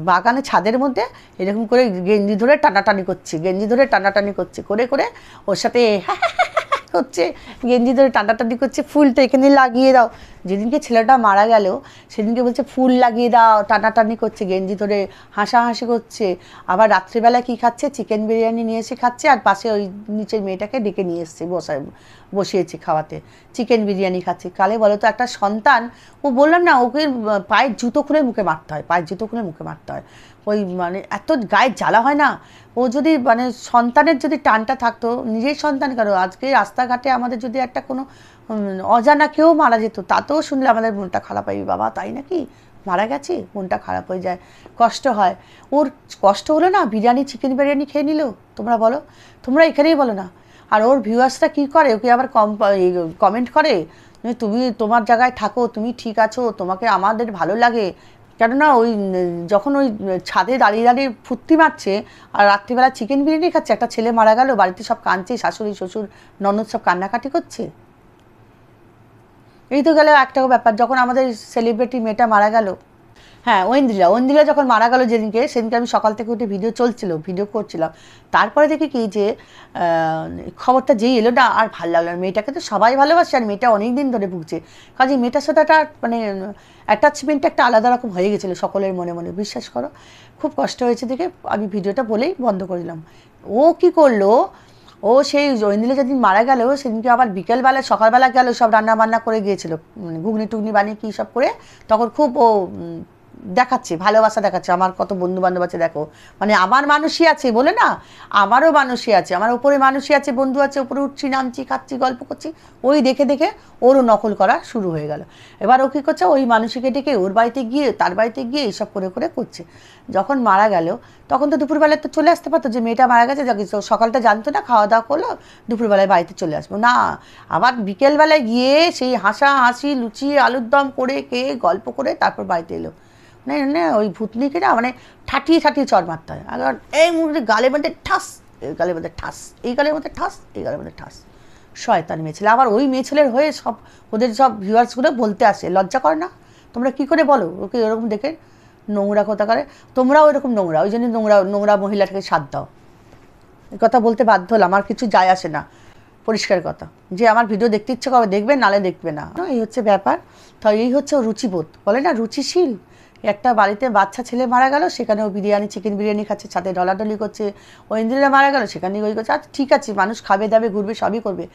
বাগানে ছাদের মধ্যে এরকম করে গেঞ্জি ধরে টানাটানি করছে গেঞ্জি ধরে টানাটানি করছে করে করে ওর সাথে হচ্ছে গেঞ্জি ধরে টাটাটাটি করছে ফুলটা এখানে লাগিয়ে দাও যেদিনকে ছেলেটা মারা গেল সেদিনকে বলছে ফুল লাগিয়ে দাও টানাটানি করছে গেঞ্জি ধরে হাসাহাসি করছে আবার রাত্রিবেলা কি খাচ্ছে চিকেন বিরিয়ানি নিয়ে এসে খাচ্ছে আর পাশে ওই নিচের মেয়েটাকে ডেকে নিয়ে এসছে বসায় বসিয়েছে খাওয়াতে চিকেন বিরিয়ানি খাচ্ছে কালে বলো তো একটা সন্তান ও বললাম না ওকে পায়ের জুতো খুলে মুখে মারতে হয় পায়ের জুতো খুলে মুখে মারতে হয় ওই মানে এত গায়ে জ্বালা হয় না ও যদি মানে সন্তানের যদি টানটা থাকতো নিজের সন্তান কারো আজকে রাস্তাঘাটে আমাদের যদি একটা কোনো অজানা কেউ মারা যেত তাতেও শুনলে আমাদের মনটা খারাপ হয় বাবা তাই নাকি মারা গেছে মনটা খারাপ হয়ে যায় কষ্ট হয় ওর কষ্ট হলো না বিরিয়ানি চিকেন বিরিয়ানি খেয়ে নিল তোমরা বলো তোমরা এখানেই বলো না আর ওর ভিউয়ার্সরা কী করে ওকে আবার কম কমেন্ট করে তুমি তোমার জায়গায় থাকো তুমি ঠিক আছো তোমাকে আমাদের ভালো লাগে কেননা ওই যখন ওই ছাদে দাঁড়িয়ে দাঁড়িয়ে ফুর্তি মারছে আর রাত্রিবেলা চিকেন বিরিয়ানি খাচ্ছে একটা ছেলে মারা গেল বাড়িতে সব কাঁদছে শাশুড়ি শ্বশুর ননদ সব কান্নাকাটি করছে এই তো গেল একটা ব্যাপার যখন আমাদের সেলিব্রিটি মেয়েটা মারা গেল হ্যাঁ ঐন্দ্রিলা ঐন্দ্রিলা যখন মারা গেল যেদিনকে সেদিনকে আমি সকাল থেকে উঠে ভিডিও চলছিল ভিডিও করছিলাম তারপরে দেখি কি যে খবরটা যেই এলো না আর ভালো লাগলো না মেয়েটাকে তো সবাই ভালোবাসে আর মেয়েটা অনেক দিন ধরে ভুগছে কাজে মেয়েটার সাথে একটা মানে অ্যাটাচমেন্টটা একটা আলাদা রকম হয়ে গেছিলো সকলের মনে মনে বিশ্বাস করো খুব কষ্ট হয়েছে দেখে আমি ভিডিওটা বলেই বন্ধ করে দিলাম ও কি করলো ও সেই জৈন্দিলে যেদিন মারা গেল সেদিনকে আবার বিকেলবেলা সকালবেলা গেল সব রান্না বান্না করে গিয়েছিল মানে ঘুগনি টুগনি বানিয়ে কী সব করে তখন খুব ও দেখাচ্ছে ভালোবাসা দেখাচ্ছে আমার কত বন্ধু বান্ধব আছে দেখো মানে আমার মানুষই আছে বলে না আমারও মানুষই আছে আমার উপরে মানুষই আছে বন্ধু আছে উপরে উঠছি নামছি খাচ্ছি গল্প করছি ওই দেখে দেখে ওরও নকল করা শুরু হয়ে গেল এবার ও কী করছে ওই মানুষকে ডেকে ওর বাড়িতে গিয়ে তার বাড়িতে গিয়ে এইসব করে করে করছে যখন মারা গেল তখন তো দুপুরবেলায় তো চলে আসতে পারতো যে মেয়েটা মারা গেছে যা সকালটা জানতো না খাওয়া দাওয়া করলো দুপুরবেলায় বাড়িতে চলে আসবো না আবার বিকেলবেলায় গিয়ে সেই হাসা হাসি লুচি আলুর দম করে কে গল্প করে তারপর বাড়িতে এলো না না ওই ভূতনিকেরা মানে ঠাটিয়ে ঠাটিয়ে চর মারতে হয় আগে এই মুখে গালে মধ্যে ঠাস এই গালের মধ্যে ঠাস এই গালের মধ্যে ঠাস এই গালের মধ্যে ঠাস শয়তান মেয়ে ছেলে আবার ওই মেয়ে ছেলের হয়ে সব ওদের সব ভিউয়ার্সগুলো বলতে আসে লজ্জা করে না তোমরা কি করে বলো ওকে এরকম দেখে নোংরা কথা করে তোমরাও এরকম নোংরা ওই জন্য নোংরা নোংরা মহিলাটাকে সাথ দাও এ কথা বলতে বাধ্য হলো আমার কিছু যায় আসে না পরিষ্কার কথা যে আমার ভিডিও দেখতে ইচ্ছে করবে দেখবে নালে দেখবে না এই হচ্ছে ব্যাপার তাই এই হচ্ছে রুচিবোধ বলে না রুচিশীল একটা বাড়িতে বাচ্চা ছেলে মারা গেল সেখানেও বিরিয়ানি চিকেন বিরিয়ানি খাচ্ছে ছাদে ডলাডলি করছে ও ইন্দ্রিরা মারা গেল সেখানে ওই করছে আচ্ছা ঠিক আছে মানুষ খাবে দাবে ঘুরবে সবই করবে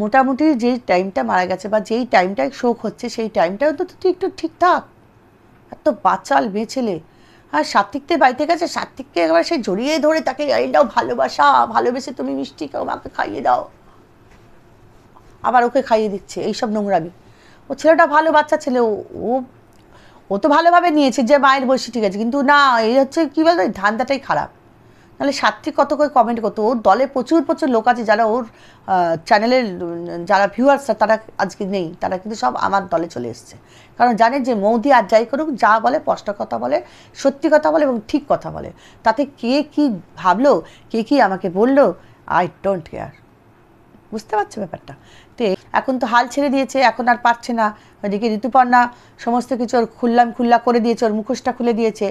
মোটামুটি যেই টাইমটা মারা গেছে বা যেই টাইমটায় শোক হচ্ছে সেই টাইমটাও তো তুই একটু ঠিকঠাক এত বাচাল বে ছেলে আর সাত্বিকদের বাড়িতে গেছে সাত্বিককে একবার সে জড়িয়ে ধরে তাকে এই দাও ভালোবাসা ভালোবেসে তুমি মিষ্টি খাও মাকে খাইয়ে দাও আবার ওকে খাইয়ে দিচ্ছে এইসব নোংরামি ও ছেলেটা ভালো বাচ্চা ছেলে ও ও তো ভালোভাবে নিয়েছে যে মায়ের বসি ঠিক আছে কিন্তু না এই হচ্ছে কী বলতো ধান্দাটাই খারাপ নাহলে সার্থিক কত করে কমেন্ট করতো ওর দলে প্রচুর প্রচুর লোক আছে যারা ওর চ্যানেলের যারা ভিউয়ার্স তারা আজকে নেই তারা কিন্তু সব আমার দলে চলে এসছে কারণ জানে যে মৌদি আর যাই করুক যা বলে স্পষ্ট কথা বলে সত্যি কথা বলে এবং ঠিক কথা বলে তাতে কে কি ভাবলো কে কি আমাকে বললো আই ডোন্ট কেয়ার বুঝতে পারছো ব্যাপারটা তো এখন তো হাল ছেড়ে দিয়েছে এখন আর পারছে না ওইদিকে ঋতুপর্ণা সমস্ত কিছু ওর খুললাম খুল্লা করে দিয়েছে ওর মুখোশটা খুলে দিয়েছে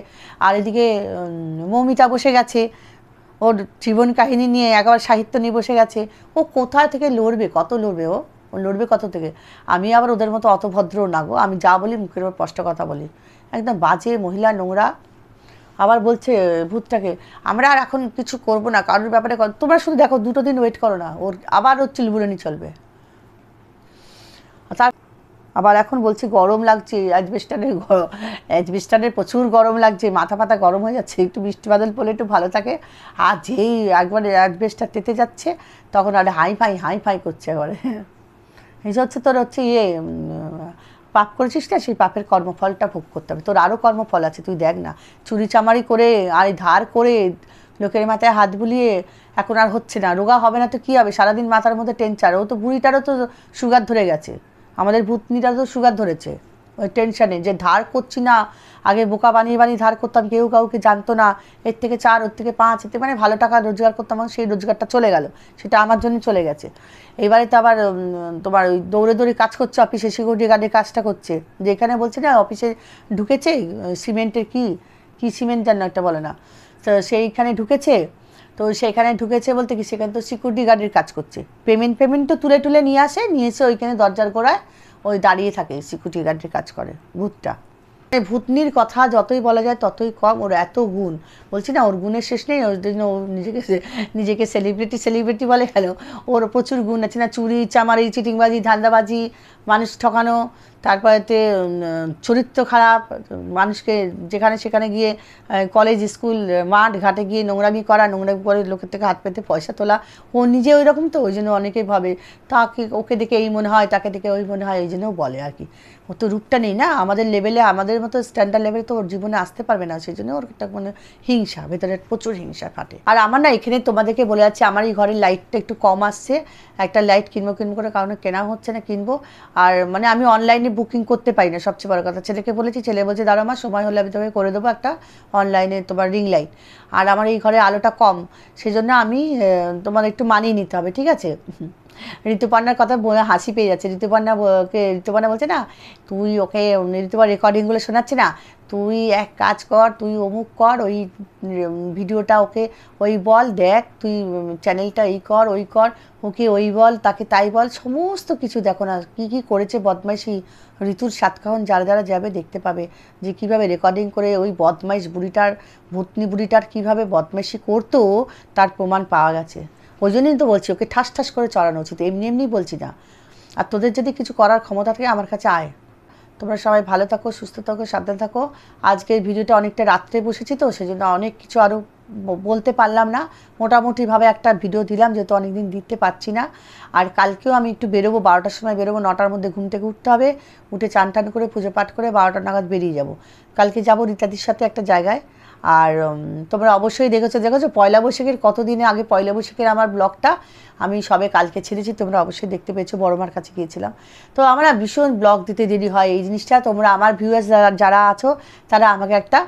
আর এদিকে মৌমিতা বসে গেছে ওর জীবন কাহিনী নিয়ে একবার সাহিত্য নিয়ে বসে গেছে ও কোথা থেকে লড়বে কত লড়বে ও ও লড়বে কত থেকে আমি আবার ওদের মতো অত ভদ্র না গো আমি যা বলি মুখের ওপর স্পষ্ট কথা বলি একদম বাজে মহিলা নোংরা আবার বলছে ভূতটাকে আমরা আর এখন কিছু করব না কারোর ব্যাপারে তোমরা শুধু দেখো দুটো দিন ওয়েট করো না ওর আবার ওর চিলবুলনি চলবে তার আবার এখন বলছি গরম লাগছে অ্যাজবেস্টানের অ্যাজবেস্টানের প্রচুর গরম লাগছে মাথা ফাতা গরম হয়ে যাচ্ছে একটু বৃষ্টি বাদল পড়লে একটু ভালো থাকে আর যেই একবারে অ্যাজবেস্টার তেতে যাচ্ছে তখন আর হাই ফাই হাই ফাই করছে একবারে এই হচ্ছে তোর হচ্ছে ইয়ে পাপ করেছিস না সেই পাপের কর্মফলটা ভোগ করতে হবে তোর আরও কর্মফল আছে তুই দেখ না চুরি চামারি করে আর ধার করে লোকের মাথায় হাত বুলিয়ে এখন আর হচ্ছে না রোগা হবে না তো কী হবে সারাদিন মাথার মধ্যে টেনচার ও তো বুড়িটারও তো সুগার ধরে গেছে আমাদের ভূতনিটারও তো সুগার ধরেছে ওই টেনশানে যে ধার করছি না আগে বোকা বানিয়ে বানিয়ে ধার করতাম কেউ কাউকে জানতো না এর থেকে চার ওর থেকে পাঁচ এতে মানে ভালো টাকা রোজগার করতাম আমার সেই রোজগারটা চলে গেল সেটা আমার জন্য চলে গেছে এবারে তো আবার তোমার ওই দৌড়ে দৌড়ে কাজ করছে অফিসে সিকিউরিটি গার্ডের কাজটা করছে যেখানে বলছে না অফিসে ঢুকেছে সিমেন্টের কি কি সিমেন্ট যেন একটা বলে না তো সেইখানে ঢুকেছে তো সেখানে ঢুকেছে বলতে কি সেখানে তো সিকিউরিটি গার্ডের কাজ করছে পেমেন্ট পেমেন্ট তো তুলে তুলে নিয়ে আসে নিয়ে এসে ওইখানে দরজার গোড়ায় ওই দাঁড়িয়ে থাকে সিকিউরিটি গার্ডের কাজ করে ভূতটা মানে ভূতনির কথা যতই বলা যায় ততই কম ওর এত গুণ বলছি না ওর গুণের শেষ নেই ওর জন্য ও নিজেকে নিজেকে সেলিব্রিটি সেলিব্রিটি বলে গেল ওর প্রচুর গুণ আছে না চুরি চামারি চিটিংবাজি ধান্দাবাজি মানুষ ঠকানো তারপরেতে চরিত্র খারাপ মানুষকে যেখানে সেখানে গিয়ে কলেজ স্কুল মাঠ ঘাটে গিয়ে নোংরামি করা নোংরামি করে লোকের থেকে হাত পেতে পয়সা তোলা ও নিজে ওই রকম তো ওই জন্য অনেকেই ভাবে তাকে ওকে দেখে এই মনে হয় তাকে দেখে ওই মনে হয় এই জন্যও বলে আর কি ও তো রূপটা নেই না আমাদের লেভেলে আমাদের মতো স্ট্যান্ডার্ড লেভেলে তো ওর জীবনে আসতে পারবে না সেই জন্য ওর একটা মানে হিংসা ভেতরে প্রচুর হিংসা ফাটে আর আমার না এখানে তোমাদেরকে বলে যাচ্ছে আমার এই ঘরের লাইটটা একটু কম আসছে একটা লাইট কিনবো কিনবো করে কারণে কেনা হচ্ছে না কিনবো আর মানে আমি অনলাইনে বুকিং করতে পারি না সবচেয়ে বড় কথা ছেলেকে বলেছি ছেলে বলছে দাঁড়া আমার সময় হলে আমি তোমাকে করে দেবো একটা অনলাইনে তোমার রিং লাইট আর আমার এই ঘরে আলোটা কম সেজন্য আমি তোমার একটু মানিয়ে নিতে হবে ঠিক আছে ঋতুপর্ণার কথা বলে হাসি পেয়ে যাচ্ছে ঋতুপর্ণা ঋতুপর্ণা বলছে না তুই ওকে ঋতুপর্ণা রেকর্ডিংগুলো শোনাচ্ছে না তুই এক কাজ কর তুই অমুক কর ওই ভিডিওটা ওকে ওই বল দেখ তুই চ্যানেলটা এই কর ওই কর ওকে ওই বল তাকে তাই বল সমস্ত কিছু দেখো না কী কী করেছে বদমাইশি ঋতুর সাতক্ষণ যারা যারা যাবে দেখতে পাবে যে কিভাবে রেকর্ডিং করে ওই বদমাইশ বুড়িটার ভূতনি বুড়িটার কীভাবে বদমাইশি করতো তার প্রমাণ পাওয়া গেছে ওই জন্যই তো বলছি ওকে ঠাস ঠাস করে চড়ানো উচিত এমনি এমনি বলছি না আর তোদের যদি কিছু করার ক্ষমতা থাকে আমার কাছে আয় তোমরা সবাই ভালো থাকো সুস্থ থাকো সাবধান থাকো আজকের ভিডিওটা অনেকটা রাত্রে বসেছি তো সেজন্য অনেক কিছু আরও বলতে পারলাম না মোটামুটিভাবে একটা ভিডিও দিলাম যেহেতু অনেকদিন দিতে পারছি না আর কালকেও আমি একটু বেরোবো বারোটার সময় বেরোবো নটার মধ্যে ঘুম থেকে উঠতে হবে উঠে চান টান করে পুজো পাঠ করে বারোটা নাগাদ বেরিয়ে যাব কালকে যাব রীতাদির সাথে একটা জায়গায় আর তোমরা অবশ্যই দেখেছো দেখেছো পয়লা বৈশাখের কতদিনে আগে পয়লা বৈশাখের আমার ব্লগটা আমি সবে কালকে ছেড়েছি তোমরা অবশ্যই দেখতে পেয়েছো বড়মার কাছে গিয়েছিলাম তো আমরা ভীষণ ব্লগ দিতে দেরি হয় এই জিনিসটা তোমরা আমার ভিউয়ার্স যারা আছো তারা আমাকে একটা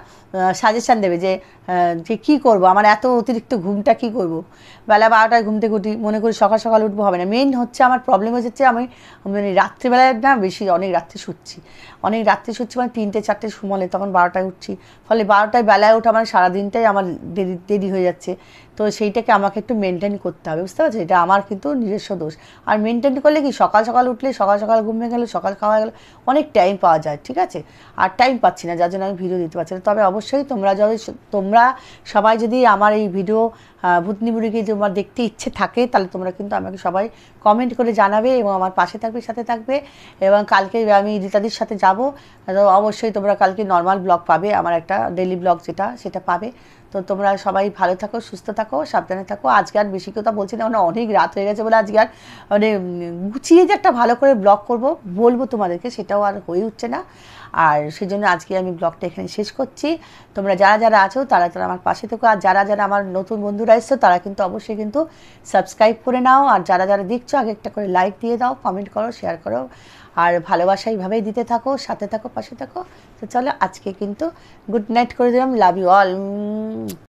সাজেশান দেবে যে যে কী করবো আমার এত অতিরিক্ত ঘুমটা কি করব। বেলা বারোটায় ঘুম থেকে মনে করি সকাল সকাল উঠবো হবে না মেন হচ্ছে আমার প্রবলেম হচ্ছে আমি মানে রাত্রিবেলায় না বেশি অনেক রাত্রে শুচ্ছি অনেক রাত্রে শুচ্ছি মানে তিনটে চারটে সুমলে তখন বারোটায় উঠছি ফলে বারোটায় বেলায় ওঠা মানে সারাদিনটাই আমার দেরি দেরি হয়ে যাচ্ছে তো সেইটাকে আমাকে একটু মেনটেন করতে হবে বুঝতে পারছি এটা আমার কিন্তু নিজস্ব দোষ আর মেনটেন করলে কি সকাল সকাল উঠলে সকাল সকাল ঘুমিয়ে গেলে সকাল খাওয়া গেলে অনেক টাইম পাওয়া যায় ঠিক আছে আর টাইম পাচ্ছি না যার জন্য আমি ভিডিও দিতে পারছি না তবে অবশ্যই তোমরা যদি তোমরা সবাই যদি আমার এই ভিডিও ভূতনি বুড়িকে তোমার দেখতে ইচ্ছে থাকে তাহলে তোমরা কিন্তু আমাকে সবাই কমেন্ট করে জানাবে এবং আমার পাশে থাকবে সাথে থাকবে এবং কালকে আমি রীতাদির সাথে যাব অবশ্যই তোমরা কালকে নর্মাল ব্লগ পাবে আমার একটা ডেলি ব্লগ যেটা সেটা পাবে তো তোমরা সবাই ভালো থাকো সুস্থ থাকো সাবধানে থাকো আজকে আর বেশি কথা বলছি না মানে অনেক রাত হয়ে গেছে বলে আজকে আর মানে গুছিয়ে যে একটা ভালো করে ব্লগ করব বলবো তোমাদেরকে সেটাও আর হয়ে উঠছে না আর সেই জন্য আজকে আমি ব্লগটা এখানে শেষ করছি তোমরা যারা যারা আছো তারা তারা আমার পাশে থেকো আর যারা যারা আমার নতুন বন্ধুরা এসছো তারা কিন্তু অবশ্যই কিন্তু সাবস্ক্রাইব করে নাও আর যারা যারা দেখছো আগে একটা করে লাইক দিয়ে দাও কমেন্ট করো শেয়ার করো আর ভালোবাসা এইভাবেই দিতে থাকো সাথে থাকো পাশে থাকো তো চলো আজকে কিন্তু গুড নাইট করে দিলাম লাভ ইউ অল